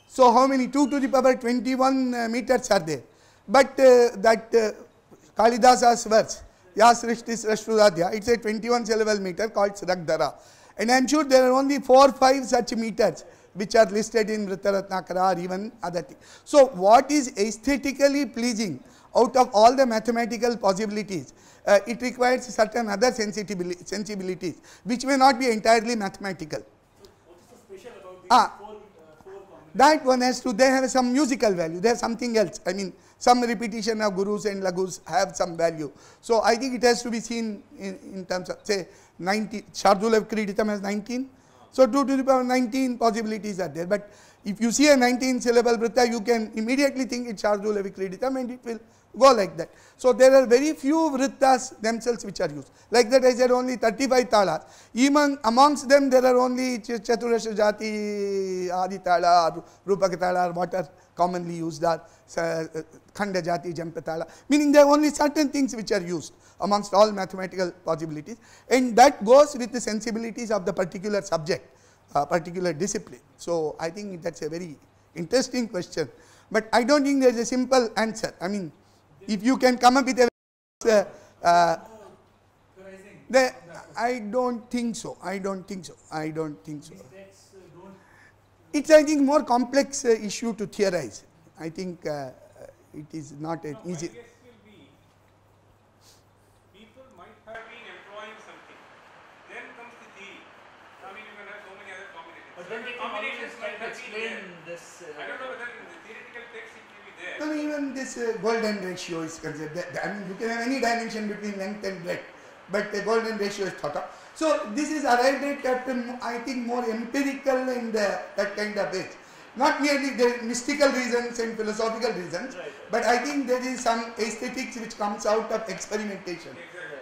so how many 2 to the power 21 uh, meters are there. But uh, that uh, Kalidasa's verse, Ya Srishti it's a 21 syllable meter called Srakdara. And I am sure there are only 4 5 such meters which are listed in Vritaratnakara or even other things. So what is aesthetically pleasing out of all the mathematical possibilities? Uh, it requires certain other sensibilities which may not be entirely mathematical. So, ah, that one has to, they have some musical value, they have something else. I mean, some repetition of gurus and lagus have some value. So, I think it has to be seen in, in terms of, say, 19, Shardulev Krititam has 19. So, 2 to the power 19 possibilities are there. But if you see a 19 syllable vritta, you can immediately think it's Shardulev Krititam and it will go like that. So, there are very few vrittas themselves which are used. Like that I said only 35 talas. Even amongst them there are only Chaturasha Jati, Adi Tala, Rupaka Tala what are commonly used are uh, Khanda Jati, Jampa Tala. Meaning there are only certain things which are used amongst all mathematical possibilities and that goes with the sensibilities of the particular subject, uh, particular discipline. So, I think that is a very interesting question. But I do not think there is a simple answer. I mean, if you can come up with a, uh, uh, the, I don't think so. I don't think so. I don't think so. It's I think more complex uh, issue to theorize. I think uh, it is not an easy. even this uh, golden ratio is considered. I mean, you can have any dimension between length and breadth, but the golden ratio is thought of. So this is arrived at, I think, more empirical in the, that kind of age. Not merely the mystical reasons and philosophical reasons, right. but I think there is some aesthetics which comes out of experimentation.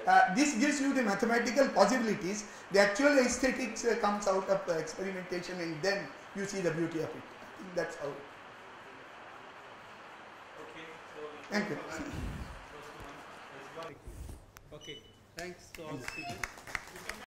Uh, this gives you the mathematical possibilities. The actual aesthetics uh, comes out of uh, experimentation and then you see the beauty of it. I think that's how Thank you. Okay, thanks to all speakers.